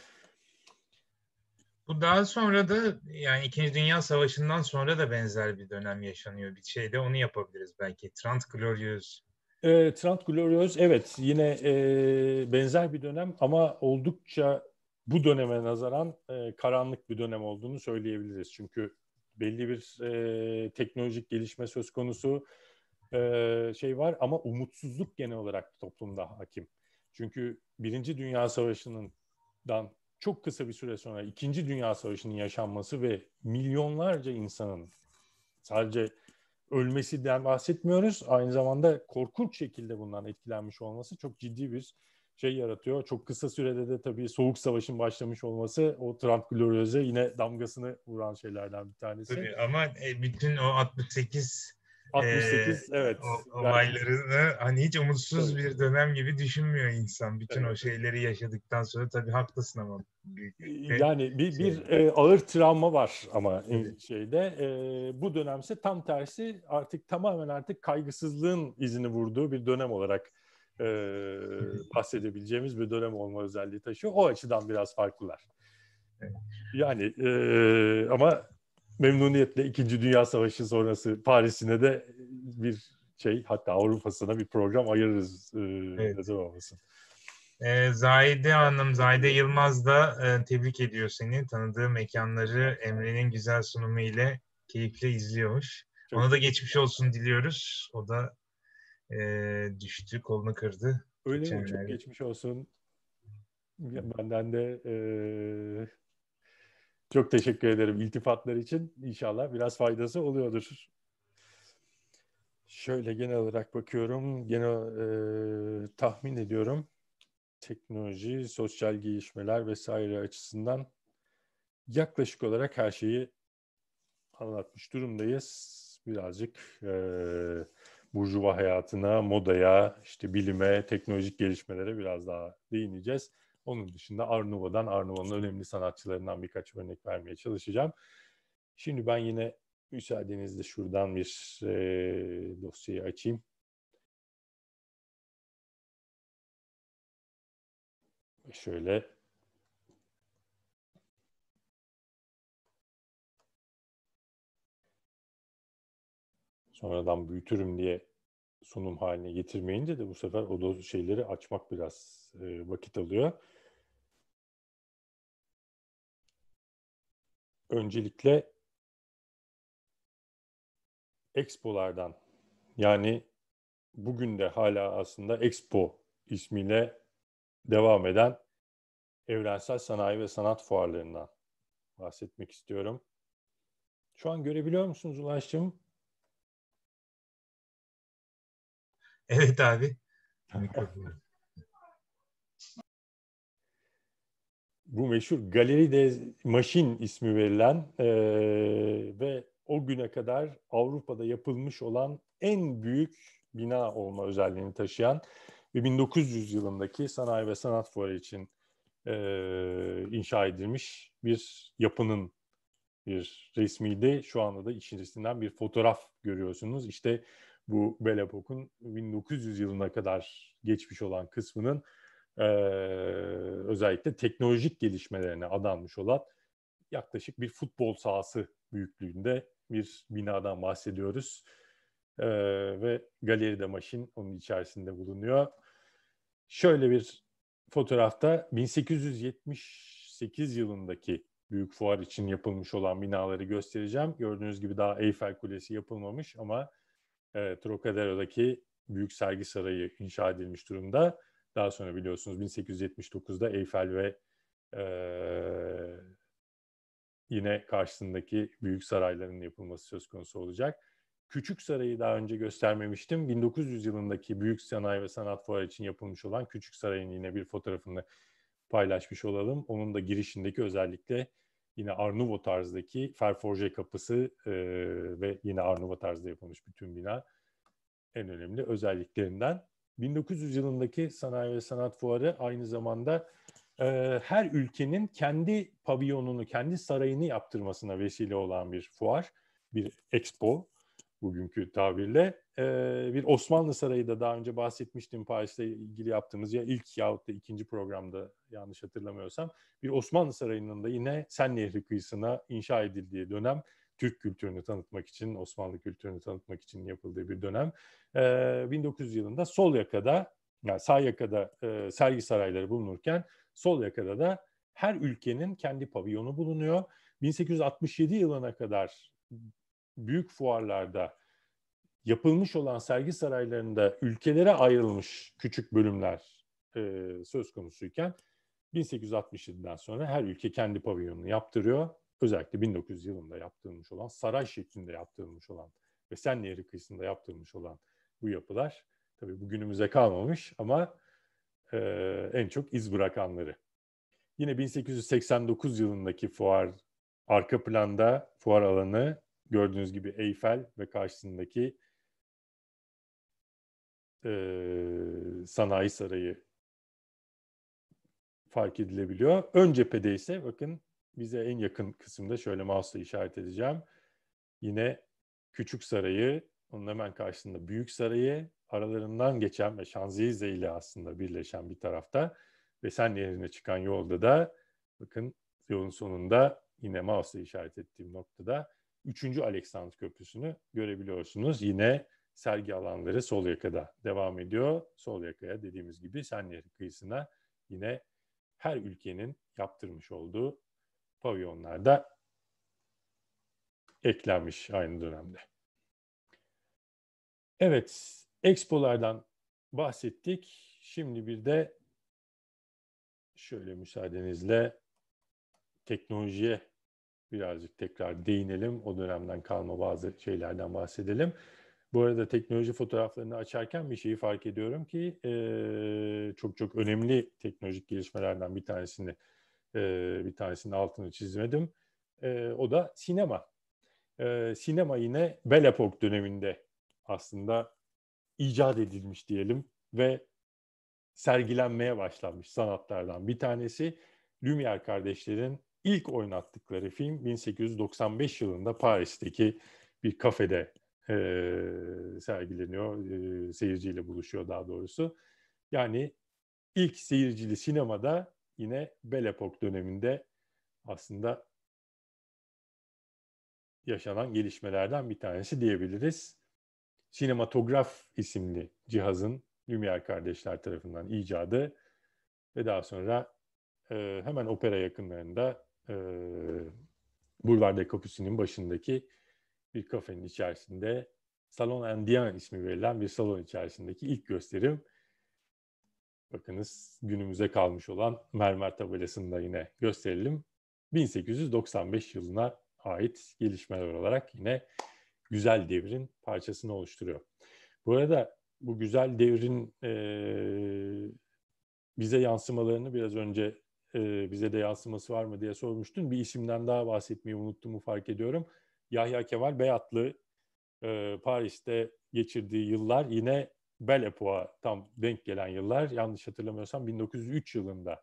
Bu daha sonra da yani İkinci Dünya Savaşı'ndan sonra da benzer bir dönem yaşanıyor bir şeyde. Onu yapabiliriz belki. Trant Glorious. E, ee, Trant Glorious evet yine e, benzer bir dönem ama oldukça bu döneme nazaran e, karanlık bir dönem olduğunu söyleyebiliriz. Çünkü belli bir e, teknolojik gelişme söz konusu e, şey var ama umutsuzluk genel olarak toplumda hakim. Çünkü Birinci Dünya Savaşı'ndan çok kısa bir süre sonra İkinci Dünya Savaşı'nın yaşanması ve milyonlarca insanın sadece ölmesinden bahsetmiyoruz. Aynı zamanda korkunç şekilde bundan etkilenmiş olması çok ciddi bir şey yaratıyor. Çok kısa sürede de tabii Soğuk Savaş'ın başlamış olması o Trump glorioze yine damgasını vuran şeylerden bir tanesi. Tabii ama e, bütün o 68 68 ee, evet. O, olaylarını hani hiç umutsuz bir dönem gibi düşünmüyor insan. Bütün evet. o şeyleri yaşadıktan sonra tabii haklısın ama. Yani bir, bir şey. e, ağır travma var ama evet. şeyde. E, bu dönemse tam tersi artık tamamen artık kaygısızlığın izini vurduğu bir dönem olarak e, <laughs> bahsedebileceğimiz bir dönem olma özelliği taşıyor. O açıdan biraz farklılar. Evet. Yani e, ama memnuniyetle İkinci Dünya Savaşı sonrası Paris'ine de bir şey hatta Avrupa'sına bir program ayırırız e, evet. neden olmasın. E, Zahide Hanım, Zahide Yılmaz da e, tebrik ediyor seni. Tanıdığı mekanları Emre'nin güzel sunumu ile keyifle izliyormuş. Çok Ona da geçmiş olsun diliyoruz. O da e, düştü, kolunu kırdı. Öyle mi? Çok geçmiş olsun. Benden de e, çok teşekkür ederim iltifatlar için. İnşallah biraz faydası oluyordur. Şöyle genel olarak bakıyorum. Genel e, tahmin ediyorum. Teknoloji, sosyal gelişmeler vesaire açısından yaklaşık olarak her şeyi anlatmış durumdayız. Birazcık e, burjuva hayatına, modaya, işte bilime, teknolojik gelişmelere biraz daha değineceğiz. Onun dışında Arnava'dan, Arnava'nın önemli sanatçılarından birkaç örnek vermeye çalışacağım. Şimdi ben yine müsaadenizle şuradan bir e, dosyayı açayım. Şöyle sonradan büyütürüm diye sunum haline getirmeyince de bu sefer o şeyleri açmak biraz e, vakit alıyor. öncelikle expolardan yani bugün de hala aslında expo ismiyle devam eden evrensel sanayi ve sanat fuarlarından bahsetmek istiyorum. Şu an görebiliyor musunuz Ulaş'cığım? Evet abi. <laughs> bu meşhur Galeri de Machines ismi verilen e, ve o güne kadar Avrupa'da yapılmış olan en büyük bina olma özelliğini taşıyan ve 1900 yılındaki sanayi ve sanat fuarı için e, inşa edilmiş bir yapının bir resmiydi. Şu anda da içerisinden bir fotoğraf görüyorsunuz. İşte bu Belle Epoque'un 1900 yılına kadar geçmiş olan kısmının e, özellikle teknolojik gelişmelerine adanmış olan yaklaşık bir futbol sahası büyüklüğünde bir binadan bahsediyoruz. E, ve Galeri de Maşin onun içerisinde bulunuyor. Şöyle bir fotoğrafta 1878 yılındaki büyük fuar için yapılmış olan binaları göstereceğim. Gördüğünüz gibi daha Eyfel Kulesi yapılmamış ama e, Trocadero'daki büyük sergi sarayı inşa edilmiş durumda. Daha sonra biliyorsunuz 1879'da Eyfel ve e, yine karşısındaki büyük sarayların yapılması söz konusu olacak. Küçük Saray'ı daha önce göstermemiştim. 1900 yılındaki Büyük Sanayi ve Sanat Fuarı için yapılmış olan Küçük Saray'ın yine bir fotoğrafını paylaşmış olalım. Onun da girişindeki özellikle yine Arnuvo tarzdaki ferforje kapısı e, ve yine Arnuvo tarzda yapılmış bütün bina en önemli özelliklerinden. 1900 yılındaki Sanayi ve Sanat Fuarı aynı zamanda e, her ülkenin kendi pavyonunu, kendi sarayını yaptırmasına vesile olan bir fuar, bir expo bugünkü tabirle. E, bir Osmanlı Sarayı da daha önce bahsetmiştim Paris'le ilgili yaptığımız ya ilk yahut da ikinci programda yanlış hatırlamıyorsam. Bir Osmanlı Sarayı'nın da yine Sen Nehri kıyısına inşa edildiği dönem Türk kültürünü tanıtmak için, Osmanlı kültürünü tanıtmak için yapıldığı bir dönem. E, 1900 yılında sol yakada, yani sağ yakada e, sergi sarayları bulunurken sol yakada da her ülkenin kendi pavyonu bulunuyor. 1867 yılına kadar büyük fuarlarda yapılmış olan sergi saraylarında ülkelere ayrılmış küçük bölümler e, söz konusuyken 1867'den sonra her ülke kendi pavyonunu yaptırıyor özellikle 1900 yılında yaptırılmış olan, saray şeklinde yaptırılmış olan ve Sen Nehri kıyısında yaptırılmış olan bu yapılar tabii bugünümüze kalmamış ama e, en çok iz bırakanları. Yine 1889 yılındaki fuar arka planda fuar alanı gördüğünüz gibi Eyfel ve karşısındaki e, sanayi sarayı fark edilebiliyor. Ön cephede ise bakın bize en yakın kısımda şöyle mouse'la işaret edeceğim. Yine Küçük Sarayı, onun hemen karşısında Büyük Sarayı, aralarından geçen ve Şanzize ile aslında birleşen bir tarafta ve Sen Nehri'ne çıkan yolda da bakın yolun sonunda yine mouse'la işaret ettiğim noktada 3. Aleksandr Köprüsü'nü görebiliyorsunuz. Yine sergi alanları sol yakada devam ediyor. Sol yakaya dediğimiz gibi Sen kıyısına yine her ülkenin yaptırmış olduğu pavyonlar da eklenmiş aynı dönemde. Evet, expolardan bahsettik. Şimdi bir de şöyle müsaadenizle teknolojiye birazcık tekrar değinelim. O dönemden kalma bazı şeylerden bahsedelim. Bu arada teknoloji fotoğraflarını açarken bir şeyi fark ediyorum ki e, çok çok önemli teknolojik gelişmelerden bir tanesini ee, bir tanesinin altını çizmedim. Ee, o da sinema. Ee, sinema yine Belle Epoque döneminde aslında icat edilmiş diyelim ve sergilenmeye başlanmış sanatlardan bir tanesi. Lumière kardeşlerin ilk oynattıkları film 1895 yılında Paris'teki bir kafede e, sergileniyor. E, seyirciyle buluşuyor daha doğrusu. Yani ilk seyircili sinemada yine Belle Epoque döneminde aslında yaşanan gelişmelerden bir tanesi diyebiliriz. Sinematograf isimli cihazın Lumière kardeşler tarafından icadı ve daha sonra e, hemen opera yakınlarında e, Boulevard de Capucines başındaki bir kafenin içerisinde Salon Indien ismi verilen bir salon içerisindeki ilk gösterim Bakınız günümüze kalmış olan mermer tabelasında yine gösterelim. 1895 yılına ait gelişmeler olarak yine güzel devrin parçasını oluşturuyor. Bu arada bu güzel devrin e, bize yansımalarını biraz önce e, bize de yansıması var mı diye sormuştun. Bir isimden daha bahsetmeyi unuttuğumu fark ediyorum. Yahya Kemal Beyatlı e, Paris'te geçirdiği yıllar yine Bel Belle tam denk gelen yıllar yanlış hatırlamıyorsam 1903 yılında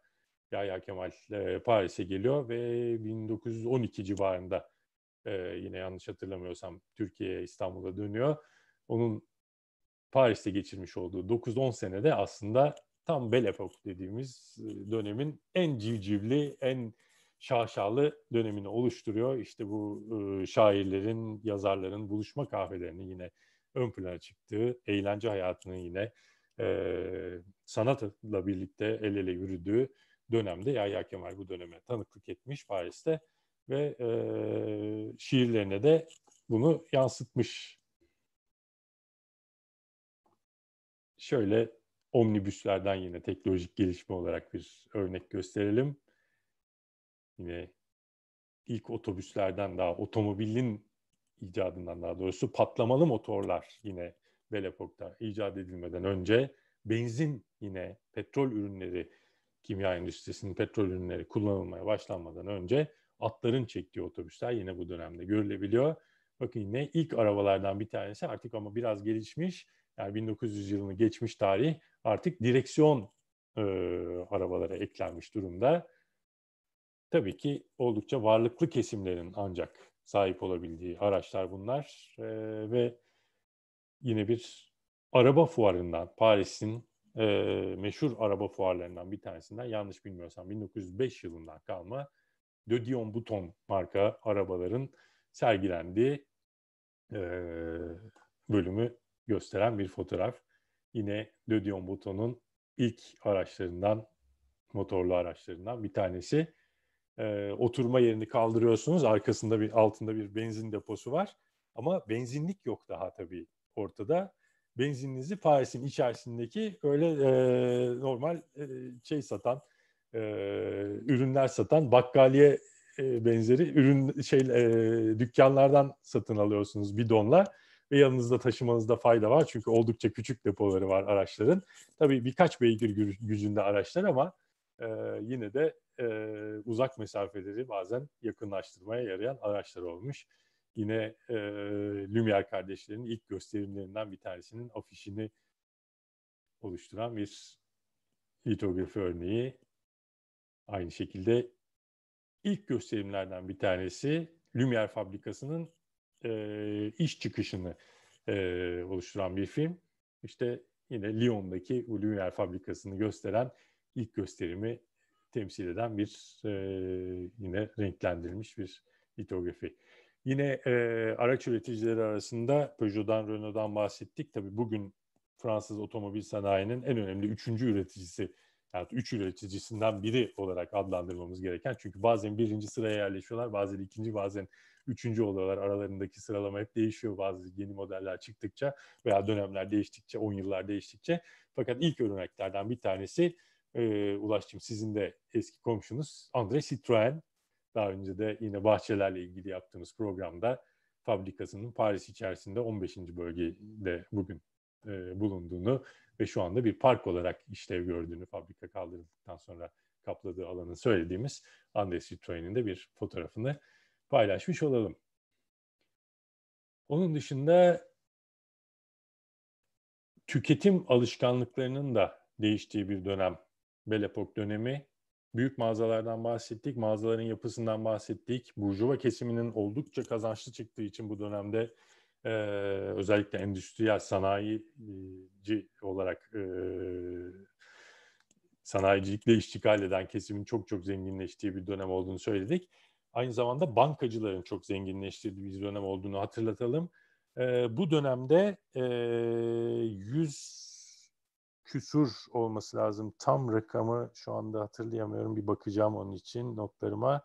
Yahya Kemal e, Paris'e geliyor ve 1912 civarında e, yine yanlış hatırlamıyorsam Türkiye'ye İstanbul'a dönüyor. Onun Paris'te geçirmiş olduğu 9-10 senede aslında tam Bel Epoque dediğimiz e, dönemin en civcivli, en şaşalı dönemini oluşturuyor. İşte bu e, şairlerin, yazarların buluşma kahvelerinin yine ön plana çıktığı, eğlence hayatının yine e, sanatla birlikte el ele yürüdüğü dönemde Yahya Kemal bu döneme tanıklık etmiş Paris'te ve e, şiirlerine de bunu yansıtmış. Şöyle omnibüslerden yine teknolojik gelişme olarak bir örnek gösterelim. Yine ilk otobüslerden daha otomobilin icadından daha doğrusu patlamalı motorlar yine Belle Époque'da icat edilmeden önce benzin yine petrol ürünleri kimya endüstrisinin petrol ürünleri kullanılmaya başlanmadan önce atların çektiği otobüsler yine bu dönemde görülebiliyor. Bakın yine ilk arabalardan bir tanesi artık ama biraz gelişmiş. Yani 1900 yılını geçmiş tarih artık direksiyon e, arabalara eklenmiş durumda. Tabii ki oldukça varlıklı kesimlerin ancak sahip olabildiği araçlar bunlar e, ve yine bir araba fuarından Paris'in e, meşhur araba fuarlarından bir tanesinden yanlış bilmiyorsam 1905 yılından kalma De Dion Bouton marka arabaların sergilendiği e, bölümü gösteren bir fotoğraf. Yine De Dion Bouton'un ilk araçlarından, motorlu araçlarından bir tanesi e, oturma yerini kaldırıyorsunuz. Arkasında bir altında bir benzin deposu var. Ama benzinlik yok daha tabii ortada. Benzininizi Paris'in içerisindeki öyle e, normal e, şey satan, e, ürünler satan bakkaliye e, benzeri ürün şey e, dükkanlardan satın alıyorsunuz bidonla ve yanınızda taşımanızda fayda var çünkü oldukça küçük depoları var araçların. Tabii birkaç beygir gücünde araçlar ama e, yine de e, uzak mesafeleri bazen yakınlaştırmaya yarayan araçlar olmuş. Yine e, Lumière kardeşlerinin ilk gösterimlerinden bir tanesinin afişini oluşturan bir litografi örneği. Aynı şekilde ilk gösterimlerden bir tanesi Lumière fabrikasının e, iş çıkışını e, oluşturan bir film. İşte yine Lyon'daki bu Lumière fabrikasını gösteren ilk gösterimi temsil eden bir e, yine renklendirilmiş bir litografi. Yine e, araç üreticileri arasında Peugeot'dan, Renault'dan bahsettik. Tabii bugün Fransız otomobil sanayinin en önemli üçüncü üreticisi, yani üç üreticisinden biri olarak adlandırmamız gereken. Çünkü bazen birinci sıraya yerleşiyorlar, bazen ikinci, bazen üçüncü oluyorlar. Aralarındaki sıralama hep değişiyor bazı yeni modeller çıktıkça veya dönemler değiştikçe, on yıllar değiştikçe. Fakat ilk örneklerden bir tanesi e, Ulaş'cığım sizin de eski komşunuz Andre Citroen. Daha önce de yine bahçelerle ilgili yaptığımız programda fabrikasının Paris içerisinde 15. bölgede bugün e, bulunduğunu ve şu anda bir park olarak işlev gördüğünü fabrika kaldırıldıktan sonra kapladığı alanı söylediğimiz Andre Citroen'in de bir fotoğrafını paylaşmış olalım. Onun dışında tüketim alışkanlıklarının da değiştiği bir dönem Belle Epoque dönemi. Büyük mağazalardan bahsettik, mağazaların yapısından bahsettik. Burjuva kesiminin oldukça kazançlı çıktığı için bu dönemde e, özellikle endüstriyel sanayici olarak e, sanayicilikle iştikal eden kesimin çok çok zenginleştiği bir dönem olduğunu söyledik. Aynı zamanda bankacıların çok zenginleştirdiği bir dönem olduğunu hatırlatalım. E, bu dönemde e, 100 küsur olması lazım. Tam rakamı şu anda hatırlayamıyorum. Bir bakacağım onun için notlarıma.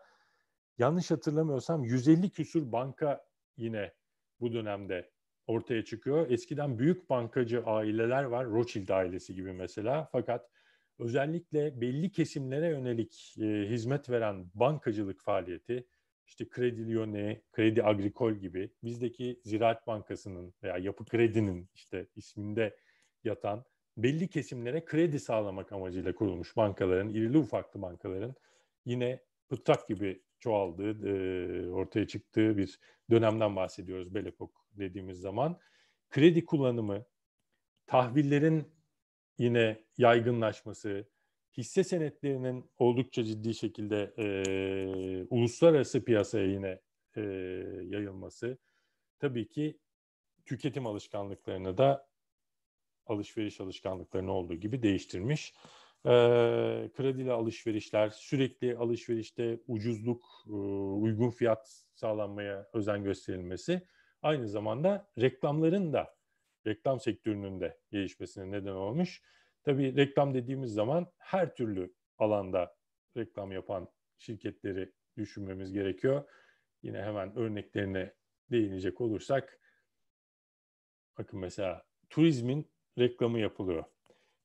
Yanlış hatırlamıyorsam 150 küsur banka yine bu dönemde ortaya çıkıyor. Eskiden büyük bankacı aileler var. Rothschild ailesi gibi mesela. Fakat özellikle belli kesimlere yönelik e, hizmet veren bankacılık faaliyeti işte Kredi Lyonnais, Kredi Agrikol gibi bizdeki Ziraat Bankası'nın veya Yapı Kredi'nin işte isminde yatan belli kesimlere kredi sağlamak amacıyla kurulmuş bankaların, irili ufaklı bankaların yine pıtrak gibi çoğaldığı, ortaya çıktığı bir dönemden bahsediyoruz Belepok dediğimiz zaman. Kredi kullanımı, tahvillerin yine yaygınlaşması, hisse senetlerinin oldukça ciddi şekilde e, uluslararası piyasaya yine e, yayılması tabii ki tüketim alışkanlıklarını da alışveriş alışkanlıklarını olduğu gibi değiştirmiş. E, ee, krediyle alışverişler, sürekli alışverişte ucuzluk, e, uygun fiyat sağlanmaya özen gösterilmesi aynı zamanda reklamların da reklam sektörünün de gelişmesine neden olmuş. Tabii reklam dediğimiz zaman her türlü alanda reklam yapan şirketleri düşünmemiz gerekiyor. Yine hemen örneklerine değinecek olursak bakın mesela turizmin reklamı yapılıyor.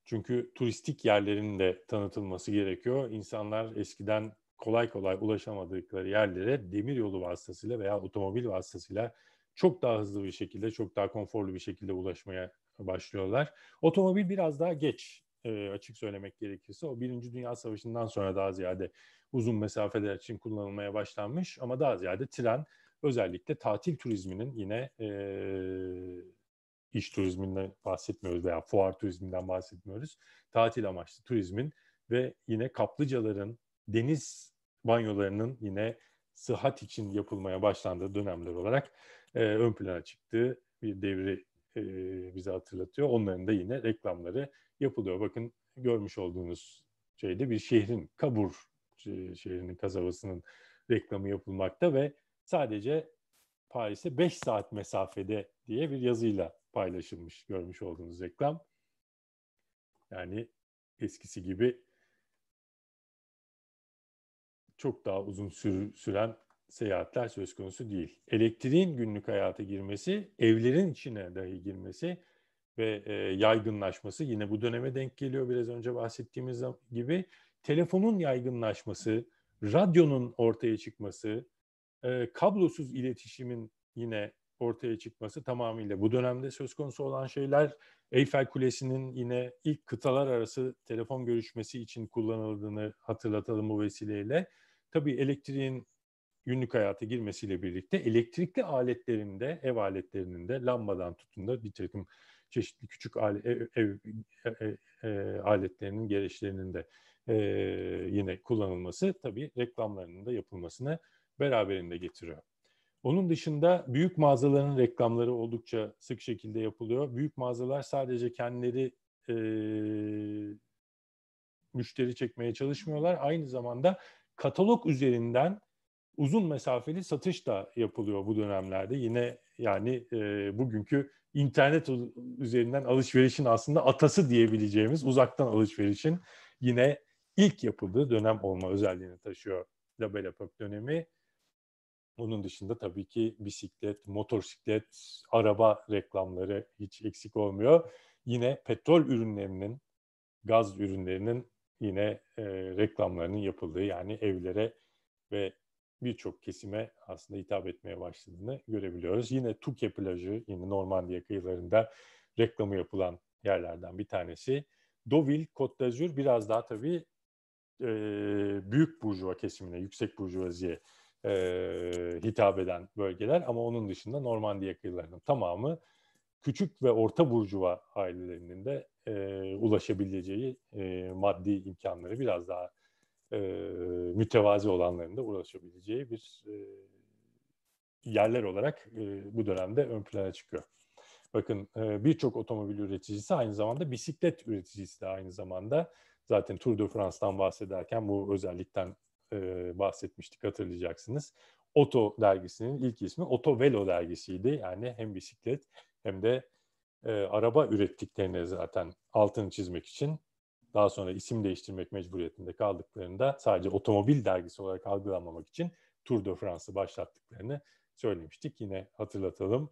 Çünkü turistik yerlerin de tanıtılması gerekiyor. İnsanlar eskiden kolay kolay ulaşamadıkları yerlere demir yolu vasıtasıyla veya otomobil vasıtasıyla çok daha hızlı bir şekilde, çok daha konforlu bir şekilde ulaşmaya başlıyorlar. Otomobil biraz daha geç e, açık söylemek gerekirse. O Birinci Dünya Savaşı'ndan sonra daha ziyade uzun mesafeler için kullanılmaya başlanmış ama daha ziyade tren özellikle tatil turizminin yine e, iş turizminden bahsetmiyoruz veya fuar turizminden bahsetmiyoruz. Tatil amaçlı turizmin ve yine kaplıcaların, deniz banyolarının yine sıhhat için yapılmaya başlandığı dönemler olarak e, ön plana çıktığı bir devri e, bize hatırlatıyor. Onların da yine reklamları yapılıyor. Bakın görmüş olduğunuz şeyde bir şehrin, Kabur e, şehrinin kasabasının reklamı yapılmakta ve sadece Paris'e 5 saat mesafede diye bir yazıyla paylaşılmış görmüş olduğunuz reklam. Yani eskisi gibi çok daha uzun sür, süren seyahatler söz konusu değil. Elektriğin günlük hayata girmesi, evlerin içine dahi girmesi ve e, yaygınlaşması yine bu döneme denk geliyor biraz önce bahsettiğimiz gibi. Telefonun yaygınlaşması, radyonun ortaya çıkması, e, kablosuz iletişimin yine ortaya çıkması tamamıyla bu dönemde söz konusu olan şeyler. Eyfel Kulesi'nin yine ilk kıtalar arası telefon görüşmesi için kullanıldığını hatırlatalım bu vesileyle. Tabii elektriğin günlük hayata girmesiyle birlikte elektrikli aletlerin de, ev aletlerinin de lambadan tutun da bir takım çeşitli küçük alet, ev, ev, e, e, e, aletlerinin, gereçlerinin de e, yine kullanılması tabii reklamlarının da yapılmasına beraberinde getiriyor. Onun dışında büyük mağazaların reklamları oldukça sık şekilde yapılıyor. Büyük mağazalar sadece kendileri e, müşteri çekmeye çalışmıyorlar. Aynı zamanda katalog üzerinden uzun mesafeli satış da yapılıyor bu dönemlerde. Yine yani e, bugünkü internet üzerinden alışverişin aslında atası diyebileceğimiz uzaktan alışverişin yine ilk yapıldığı dönem olma özelliğini taşıyor Label Epoch dönemi. Onun dışında tabii ki bisiklet, motosiklet, araba reklamları hiç eksik olmuyor. Yine petrol ürünlerinin, gaz ürünlerinin yine e, reklamlarının yapıldığı yani evlere ve birçok kesime aslında hitap etmeye başladığını görebiliyoruz. Yine Tuke plajı yine Normandiya kıyılarında reklamı yapılan yerlerden bir tanesi. Deauville, Côte d'Azur biraz daha tabii e, büyük burjuva kesimine, yüksek burjuvaziye e, hitap eden bölgeler ama onun dışında Normandiya kıyılarının tamamı küçük ve orta burjuva ailelerinin de e, ulaşabileceği e, maddi imkanları biraz daha e, mütevazi olanların da ulaşabileceği bir e, yerler olarak e, bu dönemde ön plana çıkıyor. Bakın e, birçok otomobil üreticisi aynı zamanda bisiklet üreticisi de aynı zamanda zaten Tour de France'dan bahsederken bu özellikten e, bahsetmiştik hatırlayacaksınız. Oto dergisinin ilk ismi Oto Velo dergisiydi. Yani hem bisiklet hem de e, araba ürettiklerine zaten altını çizmek için daha sonra isim değiştirmek mecburiyetinde kaldıklarında sadece otomobil dergisi olarak algılanmamak için Tour de France'ı başlattıklarını söylemiştik. Yine hatırlatalım.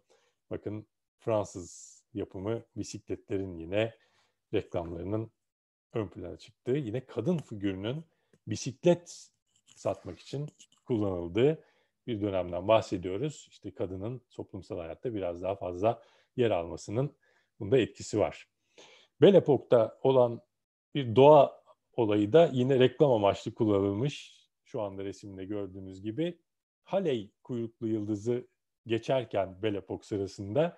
Bakın Fransız yapımı bisikletlerin yine reklamlarının ön plana çıktığı yine kadın figürünün bisiklet satmak için kullanıldığı bir dönemden bahsediyoruz. İşte kadının toplumsal hayatta biraz daha fazla yer almasının bunda etkisi var. Belepok'ta olan bir doğa olayı da yine reklam amaçlı kullanılmış. Şu anda resimde gördüğünüz gibi Haley kuyruklu yıldızı geçerken Belepok sırasında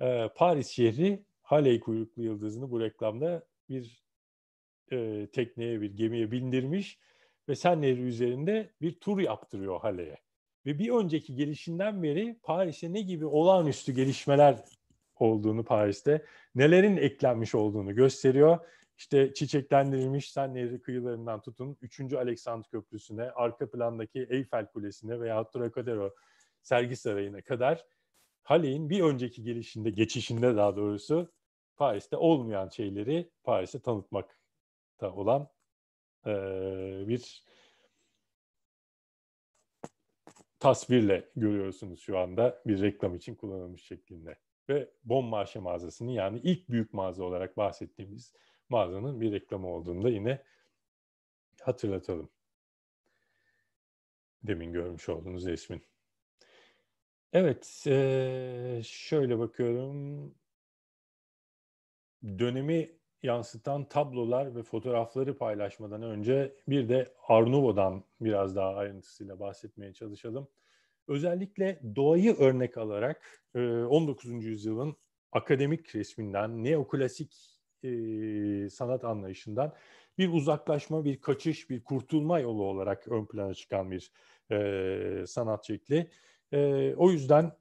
e, Paris şehri Haley kuyruklu yıldızını bu reklamda bir e, tekneye, bir gemiye bindirmiş ve Sen Nehri üzerinde bir tur yaptırıyor Hale'ye. Ve bir önceki gelişinden beri Paris'e ne gibi olağanüstü gelişmeler olduğunu Paris'te, nelerin eklenmiş olduğunu gösteriyor. İşte çiçeklendirilmiş Sen Nehri kıyılarından tutun 3. Aleksandr Köprüsü'ne, arka plandaki Eyfel Kulesi'ne veya Trocadero sergi sarayına kadar Hale'in bir önceki gelişinde, geçişinde daha doğrusu Paris'te olmayan şeyleri Paris'e tanıtmakta olan e, bir tasvirle görüyorsunuz şu anda bir reklam için kullanılmış şeklinde. Ve Bon Marche mağazasının yani ilk büyük mağaza olarak bahsettiğimiz mağazanın bir reklamı olduğunu da yine hatırlatalım. Demin görmüş olduğunuz resmin. Evet, şöyle bakıyorum. Dönemi yansıtan tablolar ve fotoğrafları paylaşmadan önce bir de Arnavo'dan biraz daha ayrıntısıyla bahsetmeye çalışalım. Özellikle doğayı örnek alarak 19. E, yüzyılın akademik resminden, neoklasik e, sanat anlayışından bir uzaklaşma, bir kaçış, bir kurtulma yolu olarak ön plana çıkan bir e, sanat şekli. O yüzden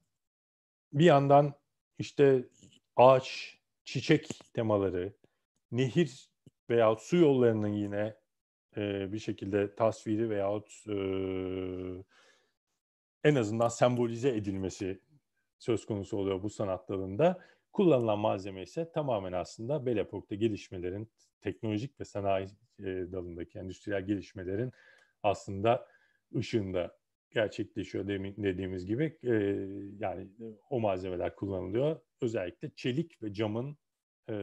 bir yandan işte ağaç, çiçek temaları, nehir veya su yollarının yine e, bir şekilde tasviri veyahut e, en azından sembolize edilmesi söz konusu oluyor bu sanat dalında. Kullanılan malzeme ise tamamen aslında Belle Epoque'da gelişmelerin, teknolojik ve sanayi e, dalındaki endüstriyel gelişmelerin aslında ışığında gerçekleşiyor demin dediğimiz gibi. E, yani o malzemeler kullanılıyor. Özellikle çelik ve camın e,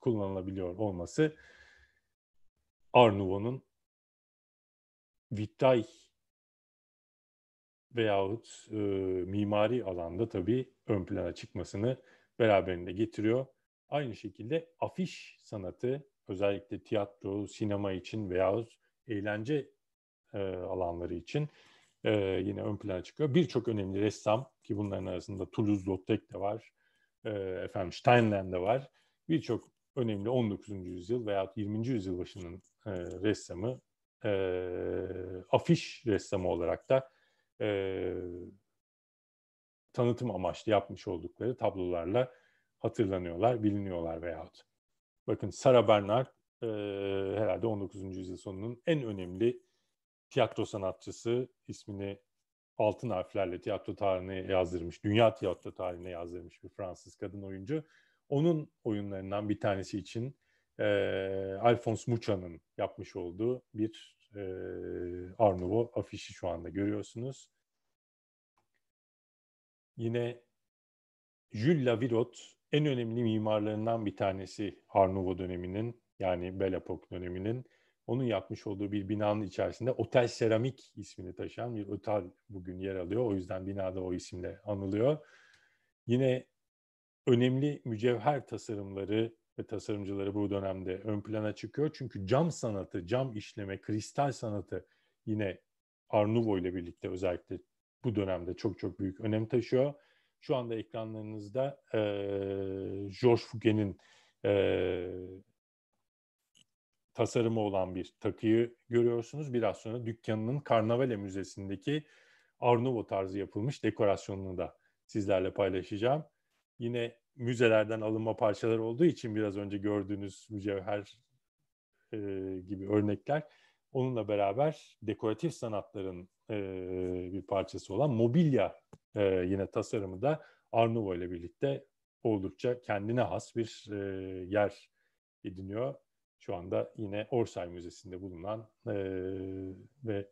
kullanılabiliyor olması Arnavon'un Vittay veyahut e, mimari alanda tabii ön plana çıkmasını beraberinde getiriyor. Aynı şekilde afiş sanatı özellikle tiyatro, sinema için veyahut eğlence e, alanları için e, yine ön plana çıkıyor. Birçok önemli ressam ki bunların arasında Toulouse Lautrec de var, e, efendim Steinland'de var. Birçok önemli 19. yüzyıl veya 20. yüzyıl başının e, ressamı e, afiş ressamı olarak da e, tanıtım amaçlı yapmış oldukları tablolarla hatırlanıyorlar, biliniyorlar veyahut. Bakın Sara Bernard e, herhalde 19. yüzyıl sonunun en önemli tiyatro sanatçısı ismini altın harflerle tiyatro tarihine yazdırmış, dünya tiyatro tarihine yazdırmış bir Fransız kadın oyuncu. Onun oyunlarından bir tanesi için e, Alphonse Mucha'nın yapmış olduğu bir e, Arnavo afişi şu anda görüyorsunuz. Yine Jules Lavirot en önemli mimarlarından bir tanesi Arnavo döneminin yani Belle Epoque döneminin onun yapmış olduğu bir binanın içerisinde Otel Seramik ismini taşıyan bir otel bugün yer alıyor. O yüzden binada o isimle anılıyor. Yine önemli mücevher tasarımları ve tasarımcıları bu dönemde ön plana çıkıyor. Çünkü cam sanatı, cam işleme, kristal sanatı yine Arnuvo ile birlikte özellikle bu dönemde çok çok büyük önem taşıyor. Şu anda ekranlarınızda e, Georges Fouquet'in e, tasarımı olan bir takıyı görüyorsunuz. Biraz sonra dükkanının Karnavale Müzesi'ndeki Arnavo tarzı yapılmış dekorasyonunu da sizlerle paylaşacağım. Yine müzelerden alınma parçalar olduğu için biraz önce gördüğünüz mücevher e, gibi örnekler onunla beraber dekoratif sanatların e, bir parçası olan mobilya e, yine tasarımı da Arnavo ile birlikte oldukça kendine has bir e, yer ediniyor şu anda yine Orsay Müzesi'nde bulunan e, ve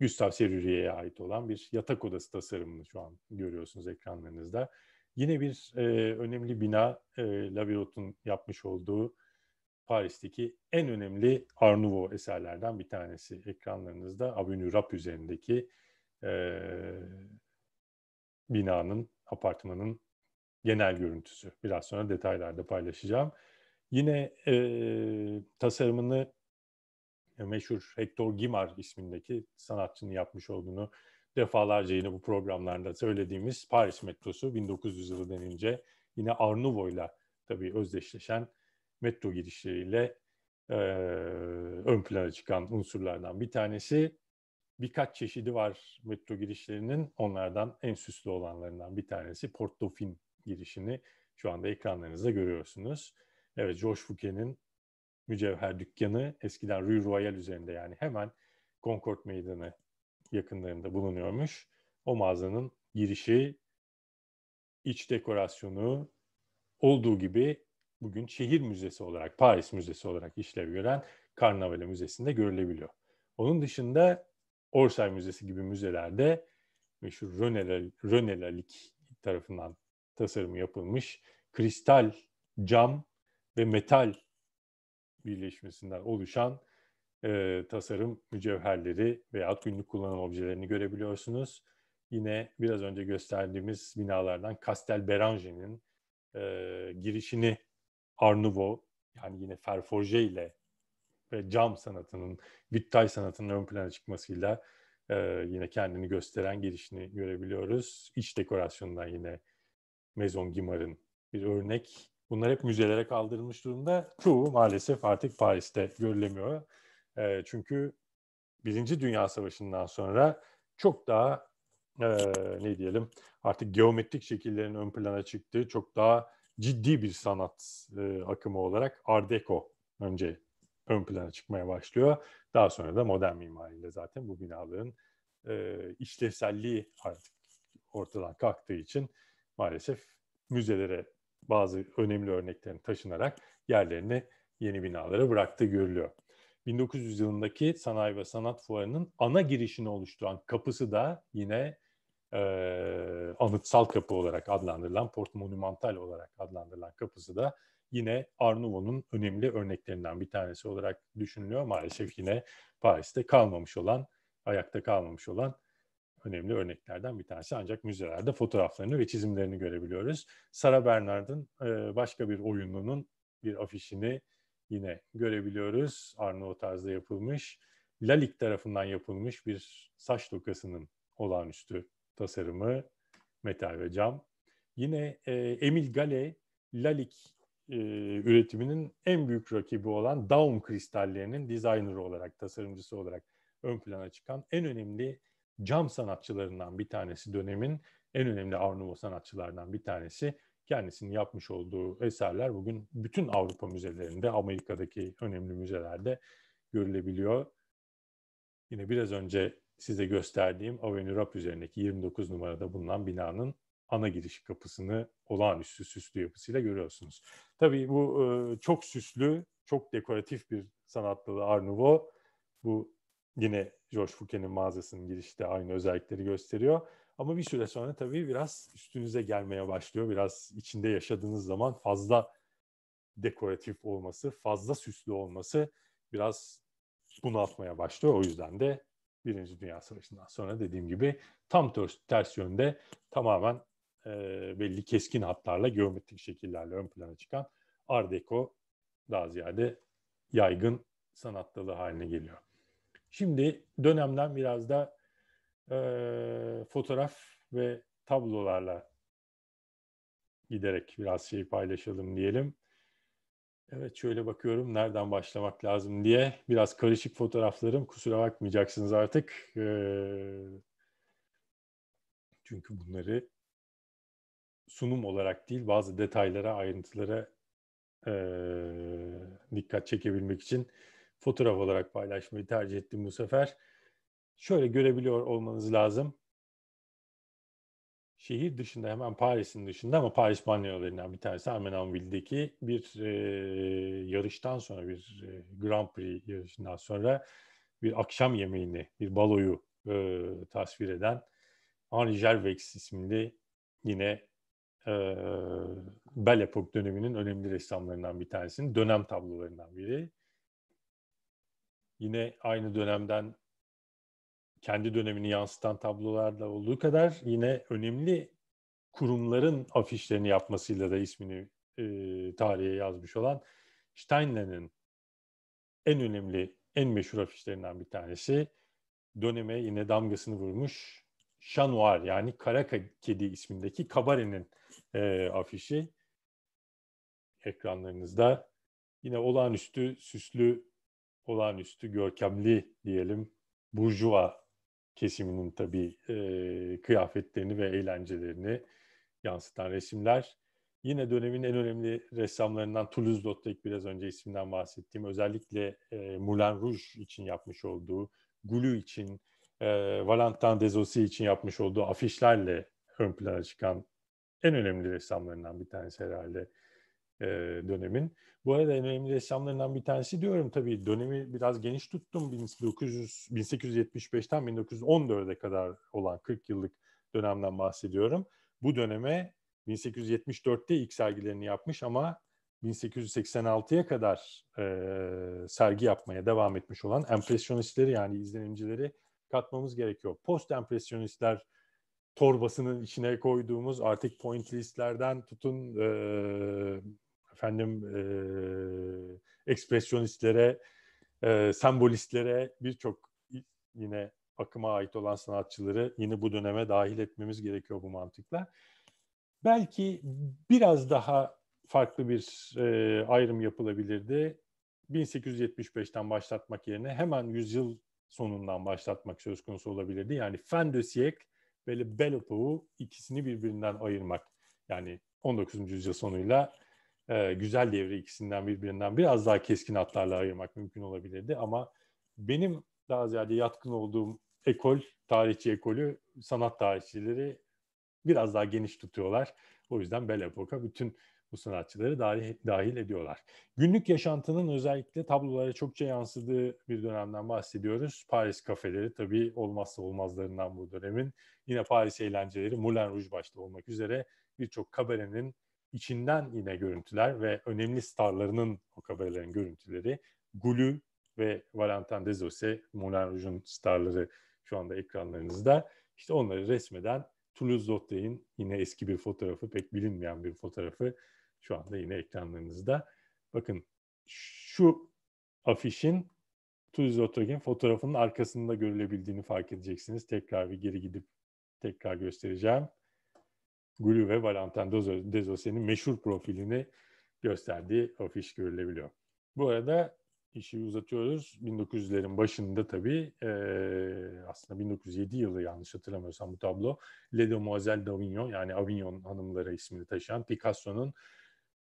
Gustav Seruriye'ye ait olan bir yatak odası tasarımını şu an görüyorsunuz ekranlarınızda. Yine bir e, önemli bina e, Lavirot'un yapmış olduğu Paris'teki en önemli Art Nouveau eserlerden bir tanesi. Ekranlarınızda Avenue Rap üzerindeki e, binanın, apartmanın genel görüntüsü. Biraz sonra detaylarda paylaşacağım. Yine e, tasarımını meşhur Hector Gimar ismindeki sanatçının yapmış olduğunu defalarca yine bu programlarda söylediğimiz Paris metrosu 1900 yılı denince yine Arnavo'yla tabii özdeşleşen metro girişleriyle e, ön plana çıkan unsurlardan bir tanesi. Birkaç çeşidi var metro girişlerinin. Onlardan en süslü olanlarından bir tanesi Portofin girişini şu anda ekranlarınızda görüyorsunuz. Evet, Josh Fouquet'in mücevher dükkanı eskiden Rue Royal üzerinde yani hemen Concord Meydanı yakınlarında bulunuyormuş. O mağazanın girişi, iç dekorasyonu olduğu gibi bugün şehir müzesi olarak, Paris Müzesi olarak işlev gören Carnavale Müzesi'nde görülebiliyor. Onun dışında Orsay Müzesi gibi müzelerde meşhur Rönelalik tarafından tasarımı yapılmış kristal cam ve metal birleşmesinden oluşan e, tasarım mücevherleri veya günlük kullanım objelerini görebiliyorsunuz. Yine biraz önce gösterdiğimiz binalardan Castel Berange'nin e, girişini Art yani yine ferforje ile ve cam sanatının, vittay sanatının ön plana çıkmasıyla e, yine kendini gösteren girişini görebiliyoruz. İç dekorasyondan yine Maison Guimarães'ın bir örnek Bunlar hep müzelere kaldırılmış durumda. Çoğu maalesef artık Paris'te görülemiyor. E, çünkü Birinci Dünya Savaşı'ndan sonra çok daha e, ne diyelim artık geometrik şekillerin ön plana çıktığı çok daha ciddi bir sanat e, akımı olarak Art Deco önce ön plana çıkmaya başlıyor. Daha sonra da modern mimaride zaten bu binaların e, işlevselliği artık ortadan kalktığı için maalesef müzelere bazı önemli örneklerin taşınarak yerlerini yeni binalara bıraktığı görülüyor. 1900 yılındaki Sanayi ve Sanat Fuarı'nın ana girişini oluşturan kapısı da yine e, anıtsal kapı olarak adlandırılan, Port Monumental olarak adlandırılan kapısı da yine Arnavon'un önemli örneklerinden bir tanesi olarak düşünülüyor. Maalesef yine Paris'te kalmamış olan, ayakta kalmamış olan önemli örneklerden bir tanesi. Ancak müzelerde fotoğraflarını ve çizimlerini görebiliyoruz. Sara Bernard'ın e, başka bir oyununun bir afişini yine görebiliyoruz. Arno tarzda yapılmış. Lalik tarafından yapılmış bir saç dokasının olağanüstü tasarımı, metal ve cam. Yine e, Emil Gale, Lalik e, üretiminin en büyük rakibi olan Daum kristallerinin designerı olarak, tasarımcısı olarak ön plana çıkan en önemli cam sanatçılarından bir tanesi dönemin en önemli Arnuvo sanatçılarından bir tanesi. Kendisinin yapmış olduğu eserler bugün bütün Avrupa müzelerinde, Amerika'daki önemli müzelerde görülebiliyor. Yine biraz önce size gösterdiğim Avenue Rap üzerindeki 29 numarada bulunan binanın ana giriş kapısını olağanüstü süslü yapısıyla görüyorsunuz. Tabii bu e, çok süslü, çok dekoratif bir sanatlı dalı Bu yine Josh Fouquet'in mağazasının girişte aynı özellikleri gösteriyor. Ama bir süre sonra tabii biraz üstünüze gelmeye başlıyor. Biraz içinde yaşadığınız zaman fazla dekoratif olması, fazla süslü olması biraz bunaltmaya başlıyor. O yüzden de Birinci Dünya Savaşı'ndan sonra dediğim gibi tam ters, ters yönde tamamen e, belli keskin hatlarla, geometrik şekillerle ön plana çıkan Art Deco daha ziyade yaygın sanat dalı haline geliyor. Şimdi dönemden biraz da e, fotoğraf ve tablolarla giderek biraz şey paylaşalım diyelim. Evet şöyle bakıyorum nereden başlamak lazım diye. Biraz karışık fotoğraflarım kusura bakmayacaksınız artık. E, çünkü bunları sunum olarak değil bazı detaylara, ayrıntılara e, dikkat çekebilmek için fotoğraf olarak paylaşmayı tercih ettim bu sefer. Şöyle görebiliyor olmanız lazım. Şehir dışında hemen Paris'in dışında ama Paris banyolarından bir tanesi Amenonville'deki bir e, yarıştan sonra bir e, Grand Prix yarışından sonra bir akşam yemeğini, bir baloyu e, tasvir eden Henri Gervais isimli yine e, Belle Epoque döneminin önemli ressamlarından bir tanesinin dönem tablolarından biri yine aynı dönemden kendi dönemini yansıtan tablolarla olduğu kadar yine önemli kurumların afişlerini yapmasıyla da ismini e, tarihe yazmış olan Steinle'nin en önemli, en meşhur afişlerinden bir tanesi. Döneme yine damgasını vurmuş Şanuar yani Kara Kedi ismindeki kabarenin e, afişi ekranlarınızda. Yine olağanüstü süslü olağanüstü görkemli diyelim burjuva kesiminin tabii e, kıyafetlerini ve eğlencelerini yansıtan resimler. Yine dönemin en önemli ressamlarından Toulouse Lautrec biraz önce isminden bahsettiğim özellikle e, Moulin Rouge için yapmış olduğu, Gulu için, e, Valentin Desossi için yapmış olduğu afişlerle ön plana çıkan en önemli ressamlarından bir tanesi herhalde e, dönemin. Bu arada en önemli ressamlarından bir tanesi diyorum tabii dönemi biraz geniş tuttum. 1900, 1875'ten 1914'e kadar olan 40 yıllık dönemden bahsediyorum. Bu döneme 1874'te ilk sergilerini yapmış ama 1886'ya kadar e, sergi yapmaya devam etmiş olan empresyonistleri yani izlenimcileri katmamız gerekiyor. Post empresyonistler torbasının içine koyduğumuz artık point listlerden tutun e, efendim e, ekspresyonistlere, e, sembolistlere birçok yine akıma ait olan sanatçıları yine bu döneme dahil etmemiz gerekiyor bu mantıkla. Belki biraz daha farklı bir e, ayrım yapılabilirdi. 1875'ten başlatmak yerine hemen yüzyıl sonundan başlatmak söz konusu olabilirdi. Yani Fen de siècle ve le bel ikisini birbirinden ayırmak. Yani 19. yüzyıl sonuyla e, güzel devre ikisinden birbirinden biraz daha keskin hatlarla ayırmak mümkün olabilirdi. Ama benim daha ziyade yatkın olduğum ekol, tarihçi ekolü, sanat tarihçileri biraz daha geniş tutuyorlar. O yüzden Belle Epoque'a bütün bu sanatçıları dahil, dahil ediyorlar. Günlük yaşantının özellikle tablolara çokça yansıdığı bir dönemden bahsediyoruz. Paris kafeleri tabii olmazsa olmazlarından bu dönemin. Yine Paris eğlenceleri Moulin Rouge başta olmak üzere birçok kabarenin içinden yine görüntüler ve önemli starlarının o kabarelerin görüntüleri. Gulu ve Valentin Dezose, Moulin Rouge'un starları şu anda ekranlarınızda. İşte onları resmeden Toulouse Lotte'in yine eski bir fotoğrafı, pek bilinmeyen bir fotoğrafı şu anda yine ekranlarınızda. Bakın şu afişin Toulouse Lotte'in fotoğrafının arkasında görülebildiğini fark edeceksiniz. Tekrar bir geri gidip tekrar göstereceğim. Gülü ve Valentin Dezosse'nin meşhur profilini gösterdiği afiş görülebiliyor. Bu arada işi uzatıyoruz. 1900'lerin başında tabii e, aslında 1907 yılı yanlış hatırlamıyorsam bu tablo Le Demoiselle d'Avignon yani Avignon hanımları ismini taşıyan Picasso'nun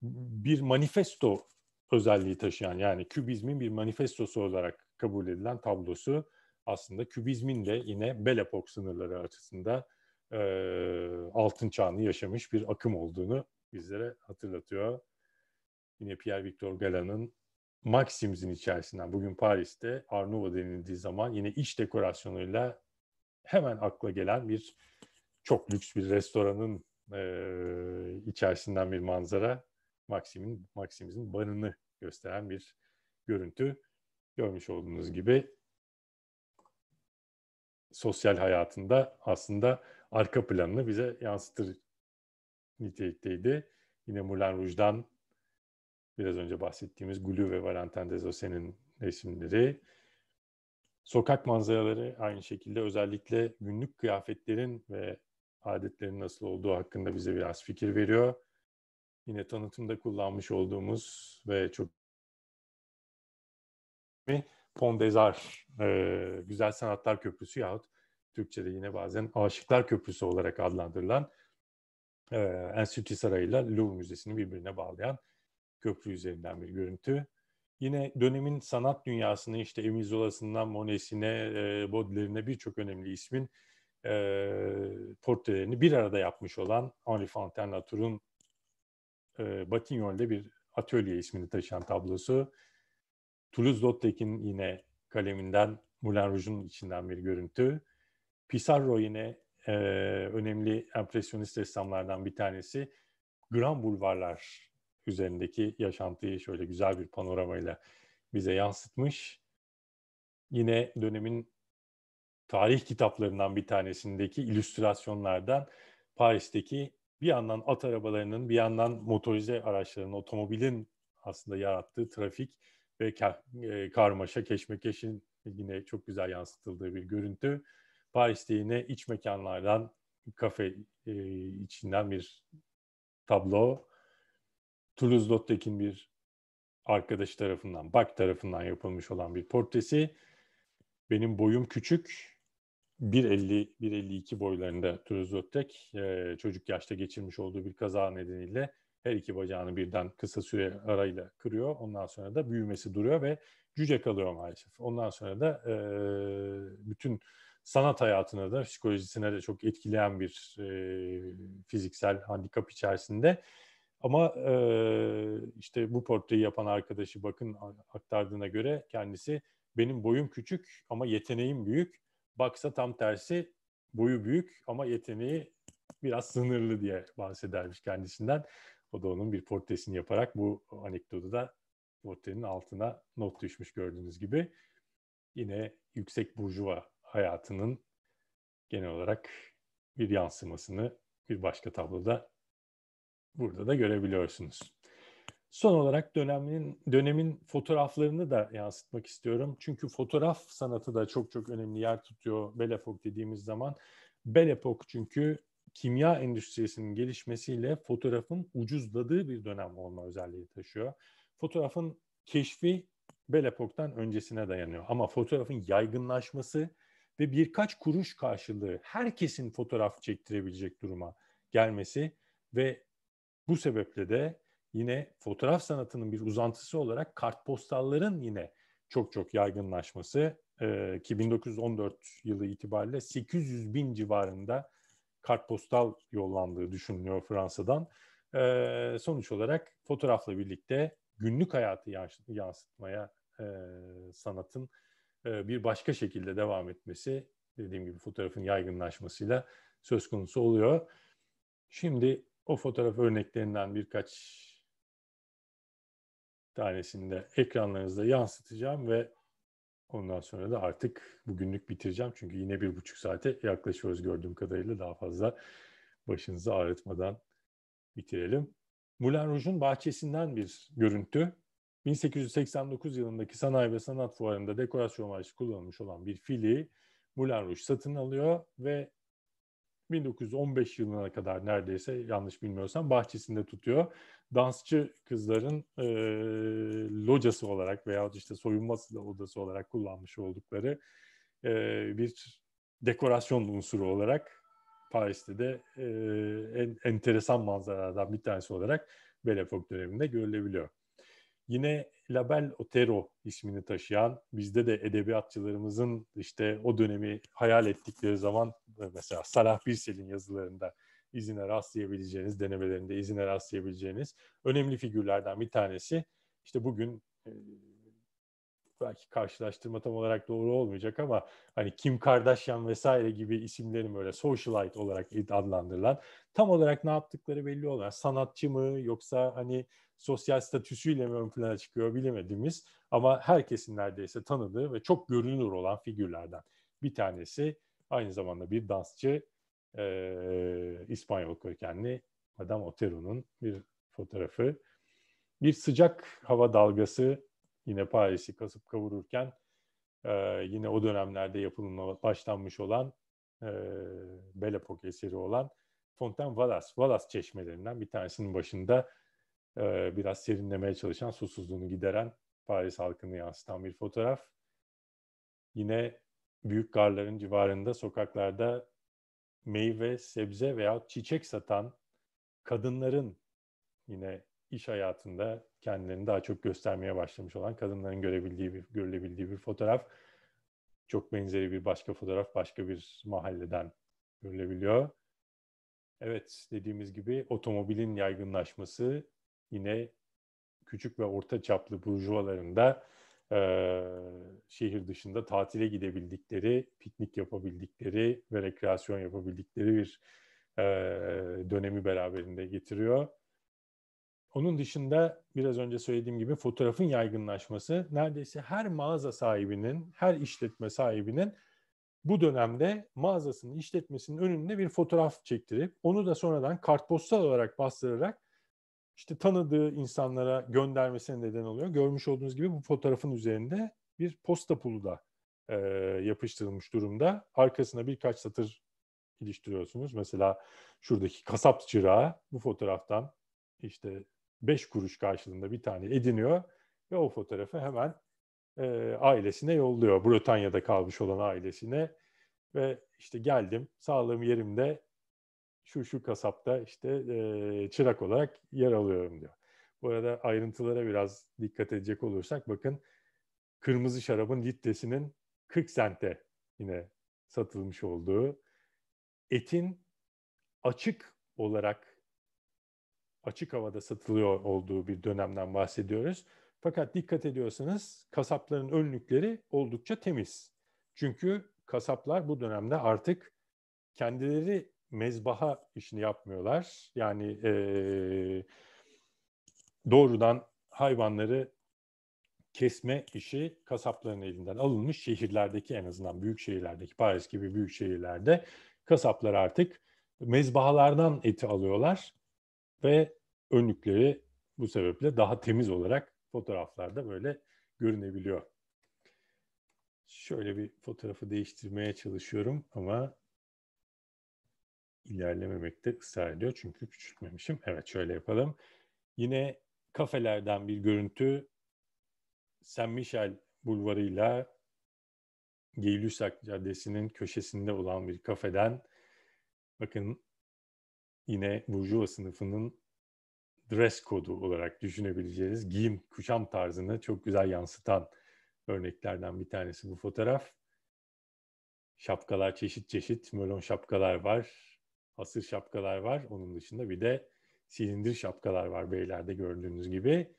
bir manifesto özelliği taşıyan yani kübizmin bir manifestosu olarak kabul edilen tablosu aslında kübizmin de yine Belle Epoque sınırları açısında e, altın çağını yaşamış bir akım olduğunu bizlere hatırlatıyor. Yine Pierre Victor Galan'ın Maxims'in içerisinden bugün Paris'te Arnova denildiği zaman yine iç dekorasyonuyla hemen akla gelen bir çok lüks bir restoranın e, içerisinden bir manzara Maxim'in Maxim'in banını gösteren bir görüntü. Görmüş olduğunuz gibi sosyal hayatında aslında arka planını bize yansıtır nitelikteydi. Yine Moulin Rouge'dan biraz önce bahsettiğimiz Gulu ve Valentin Dezose'nin resimleri. Sokak manzaraları aynı şekilde özellikle günlük kıyafetlerin ve adetlerin nasıl olduğu hakkında bize biraz fikir veriyor. Yine tanıtımda kullanmış olduğumuz ve çok Pont des Arts, e, Güzel Sanatlar Köprüsü yahut Türkçe'de yine bazen Aşıklar Köprüsü olarak adlandırılan e, Enstitü Sarayı ile Louvre Müzesi'ni birbirine bağlayan köprü üzerinden bir görüntü. Yine dönemin sanat dünyasını işte Emile Zola'sından Monet'sine, e, Baudelaire'ine birçok önemli ismin e, portrelerini bir arada yapmış olan Henri Fontaine Latour'un e, Batignolle'de bir atölye ismini taşıyan tablosu. Toulouse lautrecin yine kaleminden Moulin Rouge'un içinden bir görüntü. Pissarro yine e, önemli empresyonist ressamlardan bir tanesi. Grand bulvarlar üzerindeki yaşantıyı şöyle güzel bir panoramayla bize yansıtmış. Yine dönemin tarih kitaplarından bir tanesindeki illüstrasyonlardan Paris'teki bir yandan at arabalarının bir yandan motorize araçların, otomobilin aslında yarattığı trafik ve e, karmaşa, keşmekeşin yine çok güzel yansıtıldığı bir görüntü. Paris'te yine iç mekanlardan, kafe e, içinden bir tablo. Toulouse Lautrec'in bir arkadaşı tarafından, Bak tarafından yapılmış olan bir portresi. Benim boyum küçük. 1.50-1.52 boylarında Toulouse Lautrec e, çocuk yaşta geçirmiş olduğu bir kaza nedeniyle her iki bacağını birden kısa süre arayla kırıyor. Ondan sonra da büyümesi duruyor ve cüce kalıyor maalesef. Ondan sonra da e, bütün sanat hayatına da psikolojisine de çok etkileyen bir e, fiziksel handikap içerisinde. Ama e, işte bu portreyi yapan arkadaşı bakın aktardığına göre kendisi benim boyum küçük ama yeteneğim büyük. Baksa tam tersi boyu büyük ama yeteneği biraz sınırlı diye bahsedermiş kendisinden. O da onun bir portresini yaparak bu anekdotu da portrenin altına not düşmüş gördüğünüz gibi. Yine yüksek burjuva hayatının genel olarak bir yansımasını bir başka tabloda burada da görebiliyorsunuz. Son olarak dönemin dönemin fotoğraflarını da yansıtmak istiyorum. Çünkü fotoğraf sanatı da çok çok önemli yer tutuyor Belle Époque dediğimiz zaman. Belle Époque çünkü kimya endüstrisinin gelişmesiyle fotoğrafın ucuzladığı bir dönem olma özelliği taşıyor. Fotoğrafın keşfi Belle Époque'dan öncesine dayanıyor ama fotoğrafın yaygınlaşması ve birkaç kuruş karşılığı herkesin fotoğraf çektirebilecek duruma gelmesi ve bu sebeple de yine fotoğraf sanatının bir uzantısı olarak kartpostalların yine çok çok yaygınlaşması e, ki 1914 yılı itibariyle 800 bin civarında kartpostal yollandığı düşünülüyor Fransa'dan. E, sonuç olarak fotoğrafla birlikte günlük hayatı yansıtmaya e, sanatın e, bir başka şekilde devam etmesi dediğim gibi fotoğrafın yaygınlaşmasıyla söz konusu oluyor. Şimdi o fotoğraf örneklerinden birkaç tanesini de ekranlarınızda yansıtacağım ve ondan sonra da artık bugünlük bitireceğim. Çünkü yine bir buçuk saate yaklaşıyoruz gördüğüm kadarıyla daha fazla başınızı ağrıtmadan bitirelim. Moulin Rouge'un bahçesinden bir görüntü. 1889 yılındaki Sanayi ve Sanat Fuarı'nda dekorasyon amaçlı kullanılmış olan bir fili Moulin Rouge satın alıyor ve 1915 yılına kadar neredeyse yanlış bilmiyorsam bahçesinde tutuyor. Dansçı kızların e, locası olarak veya işte soyunma odası olarak kullanmış oldukları e, bir dekorasyon unsuru olarak Paris'te de e, en enteresan manzaralardan bir tanesi olarak Belle Epoque döneminde görülebiliyor. Yine Label Otero ismini taşıyan, bizde de edebiyatçılarımızın işte o dönemi hayal ettikleri zaman e, mesela Salah Birsel'in yazılarında izine rastlayabileceğiniz, denemelerinde izine rastlayabileceğiniz önemli figürlerden bir tanesi. İşte bugün e, belki karşılaştırma tam olarak doğru olmayacak ama hani Kim Kardashian vesaire gibi isimlerin böyle socialite olarak adlandırılan tam olarak ne yaptıkları belli olmayan sanatçı mı yoksa hani sosyal statüsüyle mi ön plana çıkıyor bilemediğimiz ama herkesin neredeyse tanıdığı ve çok görünür olan figürlerden bir tanesi aynı zamanda bir dansçı e, İspanyol kökenli Madame Otero'nun bir fotoğrafı. Bir sıcak hava dalgası yine Paris'i kasıp kavururken e, yine o dönemlerde yapılmaya başlanmış olan e, Belle Epoque eseri olan Fontaine Valas, Valas çeşmelerinden bir tanesinin başında biraz serinlemeye çalışan susuzluğunu gideren Paris halkını yansıtan bir fotoğraf. Yine büyük garların civarında sokaklarda meyve, sebze veya çiçek satan kadınların yine iş hayatında kendilerini daha çok göstermeye başlamış olan kadınların görebildiği bir, görülebildiği bir fotoğraf. Çok benzeri bir başka fotoğraf başka bir mahalleden görülebiliyor. Evet dediğimiz gibi otomobilin yaygınlaşması yine küçük ve orta çaplı burjuvaların da e, şehir dışında tatile gidebildikleri, piknik yapabildikleri ve rekreasyon yapabildikleri bir e, dönemi beraberinde getiriyor. Onun dışında biraz önce söylediğim gibi fotoğrafın yaygınlaşması neredeyse her mağaza sahibinin, her işletme sahibinin bu dönemde mağazasının işletmesinin önünde bir fotoğraf çektirip onu da sonradan kartpostal olarak bastırarak işte tanıdığı insanlara göndermesine neden oluyor. Görmüş olduğunuz gibi bu fotoğrafın üzerinde bir posta pulu da e, yapıştırılmış durumda. Arkasına birkaç satır iliştiriyorsunuz. Mesela şuradaki kasap çırağı bu fotoğraftan işte 5 kuruş karşılığında bir tane ediniyor ve o fotoğrafı hemen e, ailesine yolluyor. Britanya'da kalmış olan ailesine ve işte geldim sağlığım yerimde şu şu kasapta işte e, çırak olarak yer alıyorum diyor. Bu arada ayrıntılara biraz dikkat edecek olursak bakın kırmızı şarabın litresinin 40 sente yine satılmış olduğu, etin açık olarak açık havada satılıyor olduğu bir dönemden bahsediyoruz. Fakat dikkat ediyorsanız kasapların önlükleri oldukça temiz. Çünkü kasaplar bu dönemde artık kendileri mezbaha işini yapmıyorlar. Yani e, doğrudan hayvanları kesme işi kasapların elinden alınmış. Şehirlerdeki en azından büyük şehirlerdeki Paris gibi büyük şehirlerde kasaplar artık mezbahalardan eti alıyorlar ve önlükleri bu sebeple daha temiz olarak fotoğraflarda böyle görünebiliyor. Şöyle bir fotoğrafı değiştirmeye çalışıyorum ama ilerlememekte ısrar ediyor. Çünkü küçültmemişim. Evet şöyle yapalım. Yine kafelerden bir görüntü Saint Michel bulvarıyla Geylusak Caddesi'nin köşesinde olan bir kafeden bakın yine Burjuva sınıfının dress kodu olarak düşünebileceğiniz giyim, kuşam tarzını çok güzel yansıtan örneklerden bir tanesi bu fotoğraf. Şapkalar çeşit çeşit, mölon şapkalar var asır şapkalar var. Onun dışında bir de silindir şapkalar var beylerde gördüğünüz gibi.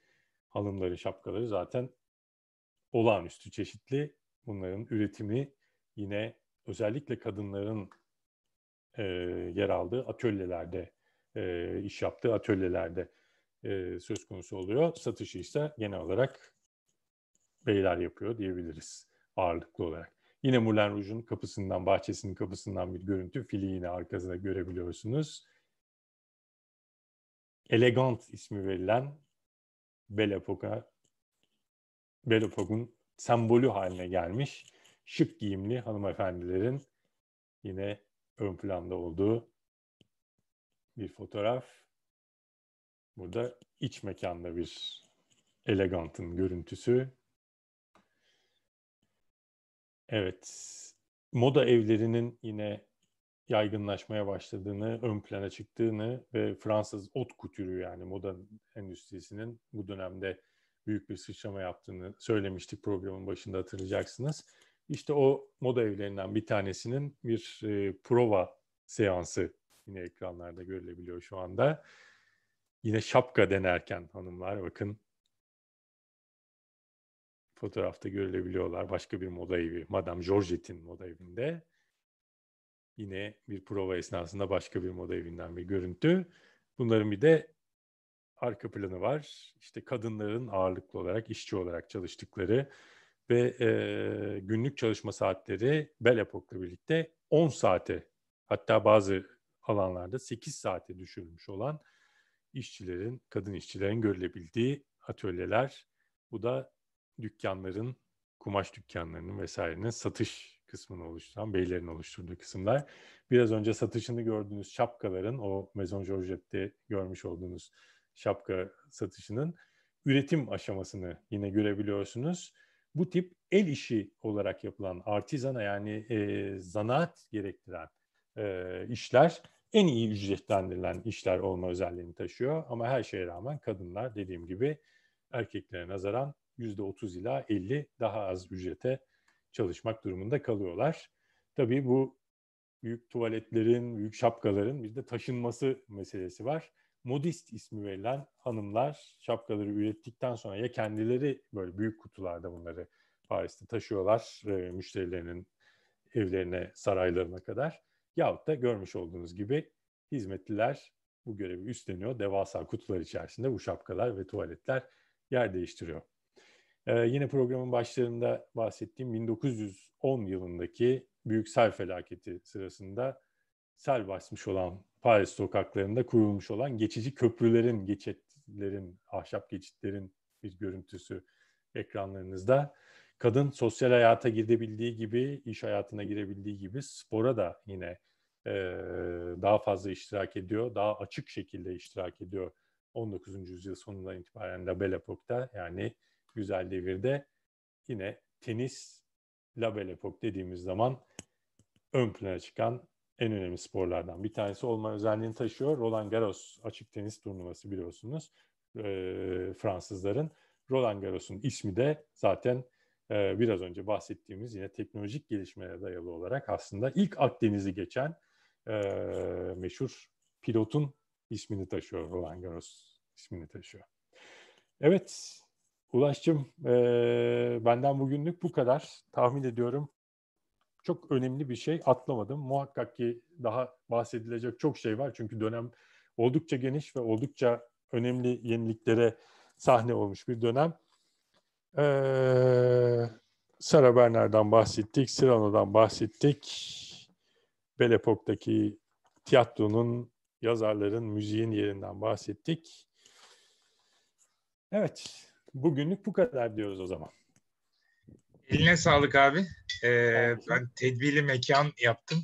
Hanımların şapkaları zaten olağanüstü çeşitli. Bunların üretimi yine özellikle kadınların e, yer aldığı atölyelerde, e, iş yaptığı atölyelerde e, söz konusu oluyor. Satışı ise genel olarak beyler yapıyor diyebiliriz ağırlıklı olarak. Yine Moulin Rouge'un kapısından, bahçesinin kapısından bir görüntü. Fili yine arkasında görebiliyorsunuz. Elegant ismi verilen Belle Epoque'a Belle Epoque'un sembolü haline gelmiş şık giyimli hanımefendilerin yine ön planda olduğu bir fotoğraf. Burada iç mekanda bir elegantın görüntüsü. Evet. Moda evlerinin yine yaygınlaşmaya başladığını, ön plana çıktığını ve Fransız ot kutürü yani moda endüstrisinin bu dönemde büyük bir sıçrama yaptığını söylemiştik programın başında hatırlayacaksınız. İşte o moda evlerinden bir tanesinin bir e, prova seansı yine ekranlarda görülebiliyor şu anda. Yine şapka denerken hanımlar bakın fotoğrafta görülebiliyorlar. Başka bir moda evi, Madame Georgette'in moda evinde. Yine bir prova esnasında başka bir moda evinden bir görüntü. Bunların bir de arka planı var. İşte kadınların ağırlıklı olarak işçi olarak çalıştıkları ve e, günlük çalışma saatleri Bel Epok'la birlikte 10 saate hatta bazı alanlarda 8 saate düşürülmüş olan işçilerin, kadın işçilerin görülebildiği atölyeler. Bu da dükkanların, kumaş dükkanlarının vesairenin satış kısmını oluşturan, beylerin oluşturduğu kısımlar. Biraz önce satışını gördüğünüz şapkaların, o Maison Georgette'de görmüş olduğunuz şapka satışının üretim aşamasını yine görebiliyorsunuz. Bu tip el işi olarak yapılan artizana yani e, zanaat gerektiren e, işler en iyi ücretlendirilen işler olma özelliğini taşıyor. Ama her şeye rağmen kadınlar dediğim gibi erkeklere nazaran %30 ila 50 daha az ücrete çalışmak durumunda kalıyorlar. Tabii bu büyük tuvaletlerin, büyük şapkaların bir de taşınması meselesi var. Modist ismi verilen hanımlar şapkaları ürettikten sonra ya kendileri böyle büyük kutularda bunları Paris'te taşıyorlar e, müşterilerinin evlerine, saraylarına kadar. Yahut da görmüş olduğunuz gibi hizmetliler bu görevi üstleniyor. Devasa kutular içerisinde bu şapkalar ve tuvaletler yer değiştiriyor. Ee, yine programın başlarında bahsettiğim 1910 yılındaki büyük sel felaketi sırasında sel basmış olan Paris sokaklarında kurulmuş olan geçici köprülerin, geçitlerin, ahşap geçitlerin bir görüntüsü ekranlarınızda. Kadın sosyal hayata girebildiği gibi, iş hayatına girebildiği gibi spora da yine e, daha fazla iştirak ediyor, daha açık şekilde iştirak ediyor 19. yüzyıl sonundan itibaren de Belle Epoque'da yani güzel devirde yine tenis label epok dediğimiz zaman ön plana çıkan en önemli sporlardan bir tanesi olma özelliğini taşıyor. Roland Garros açık tenis turnuvası biliyorsunuz e, Fransızların. Roland Garros'un ismi de zaten e, biraz önce bahsettiğimiz yine teknolojik gelişmelere dayalı olarak aslında ilk Akdeniz'i geçen e, meşhur pilotun ismini taşıyor. Roland Garros ismini taşıyor. Evet, Ulaşçım, e, benden bugünlük bu kadar. Tahmin ediyorum çok önemli bir şey atlamadım. Muhakkak ki daha bahsedilecek çok şey var. Çünkü dönem oldukça geniş ve oldukça önemli yeniliklere sahne olmuş bir dönem. Ee, Sara Berner'den bahsettik, Sirano'dan bahsettik. Belle Epoque'daki tiyatronun, yazarların, müziğin yerinden bahsettik. Evet, Bugünlük bu kadar diyoruz o zaman. Eline sağlık abi. Ee, ben tedbirli mekan yaptım.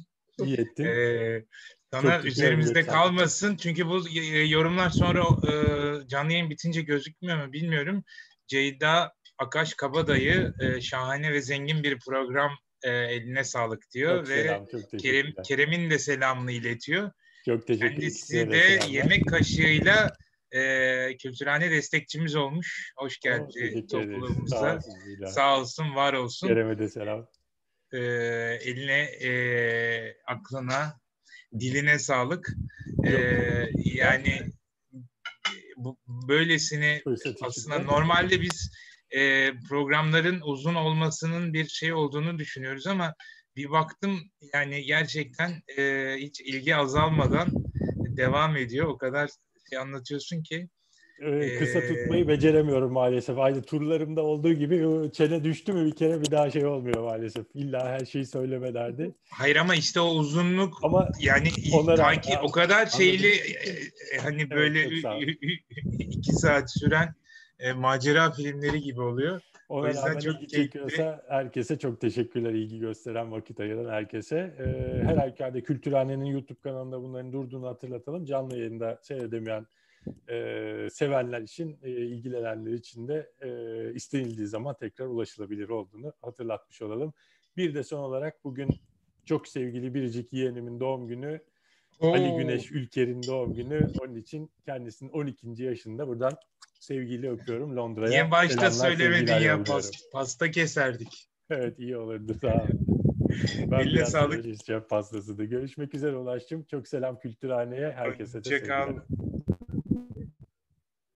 İyi ettin. Ee, sana Çok üzerimizde kalmasın çünkü bu e, yorumlar sonra e, canlı yayın bitince gözükmüyor mu bilmiyorum. Ceyda Akaş Kabadayı e, şahane ve zengin bir program e, eline sağlık diyor çok ve selam, Kerem Kerem'in de selamını iletiyor. Çok teşekkür Kendisi de, de yemek kaşığıyla e, kültürhane destekçimiz olmuş. Hoş geldi topluluğumuza. Sağ, Sağ olsun, var olsun. Kerem'e de selam. E, eline, e, aklına, diline sağlık. E, yani bu, böylesini aslında normalde biz e, programların uzun olmasının bir şey olduğunu düşünüyoruz ama bir baktım yani gerçekten e, hiç ilgi azalmadan devam ediyor. O kadar şey anlatıyorsun ki ee, kısa tutmayı beceremiyorum maalesef. Aynı turlarımda olduğu gibi çene düştü mü bir kere bir daha şey olmuyor maalesef. İlla her şeyi söyleme derdi. Hayır ama işte o uzunluk ama yani onlara, sanki o kadar şeyli <laughs> e, e, hani evet, böyle <laughs> iki saat süren e, macera filmleri gibi oluyor. O, yüzden çok ilgi çekiyorsa herkese çok teşekkürler. ilgi gösteren, vakit ayıran herkese. Ee, her halükarda Anne'nin YouTube kanalında bunların durduğunu hatırlatalım. Canlı yayında seyredemeyen e, sevenler için, e, ilgilenenler için de e, istenildiği zaman tekrar ulaşılabilir olduğunu hatırlatmış olalım. Bir de son olarak bugün çok sevgili biricik yeğenimin doğum günü. Oo. Ali Güneş Ülker'in doğum günü. Onun için kendisinin 12. yaşında buradan Sevgiyle öpüyorum Londra'ya. Niye başta söylemedin ya pas, pasta keserdik. evet iyi olurdu sağ ol. <laughs> ben Eline sağlık. İçeceğim pastasını. Görüşmek üzere Ulaş'cığım. Çok selam Kültürhane'ye. Herkese Hoşçakal. de sevgiler.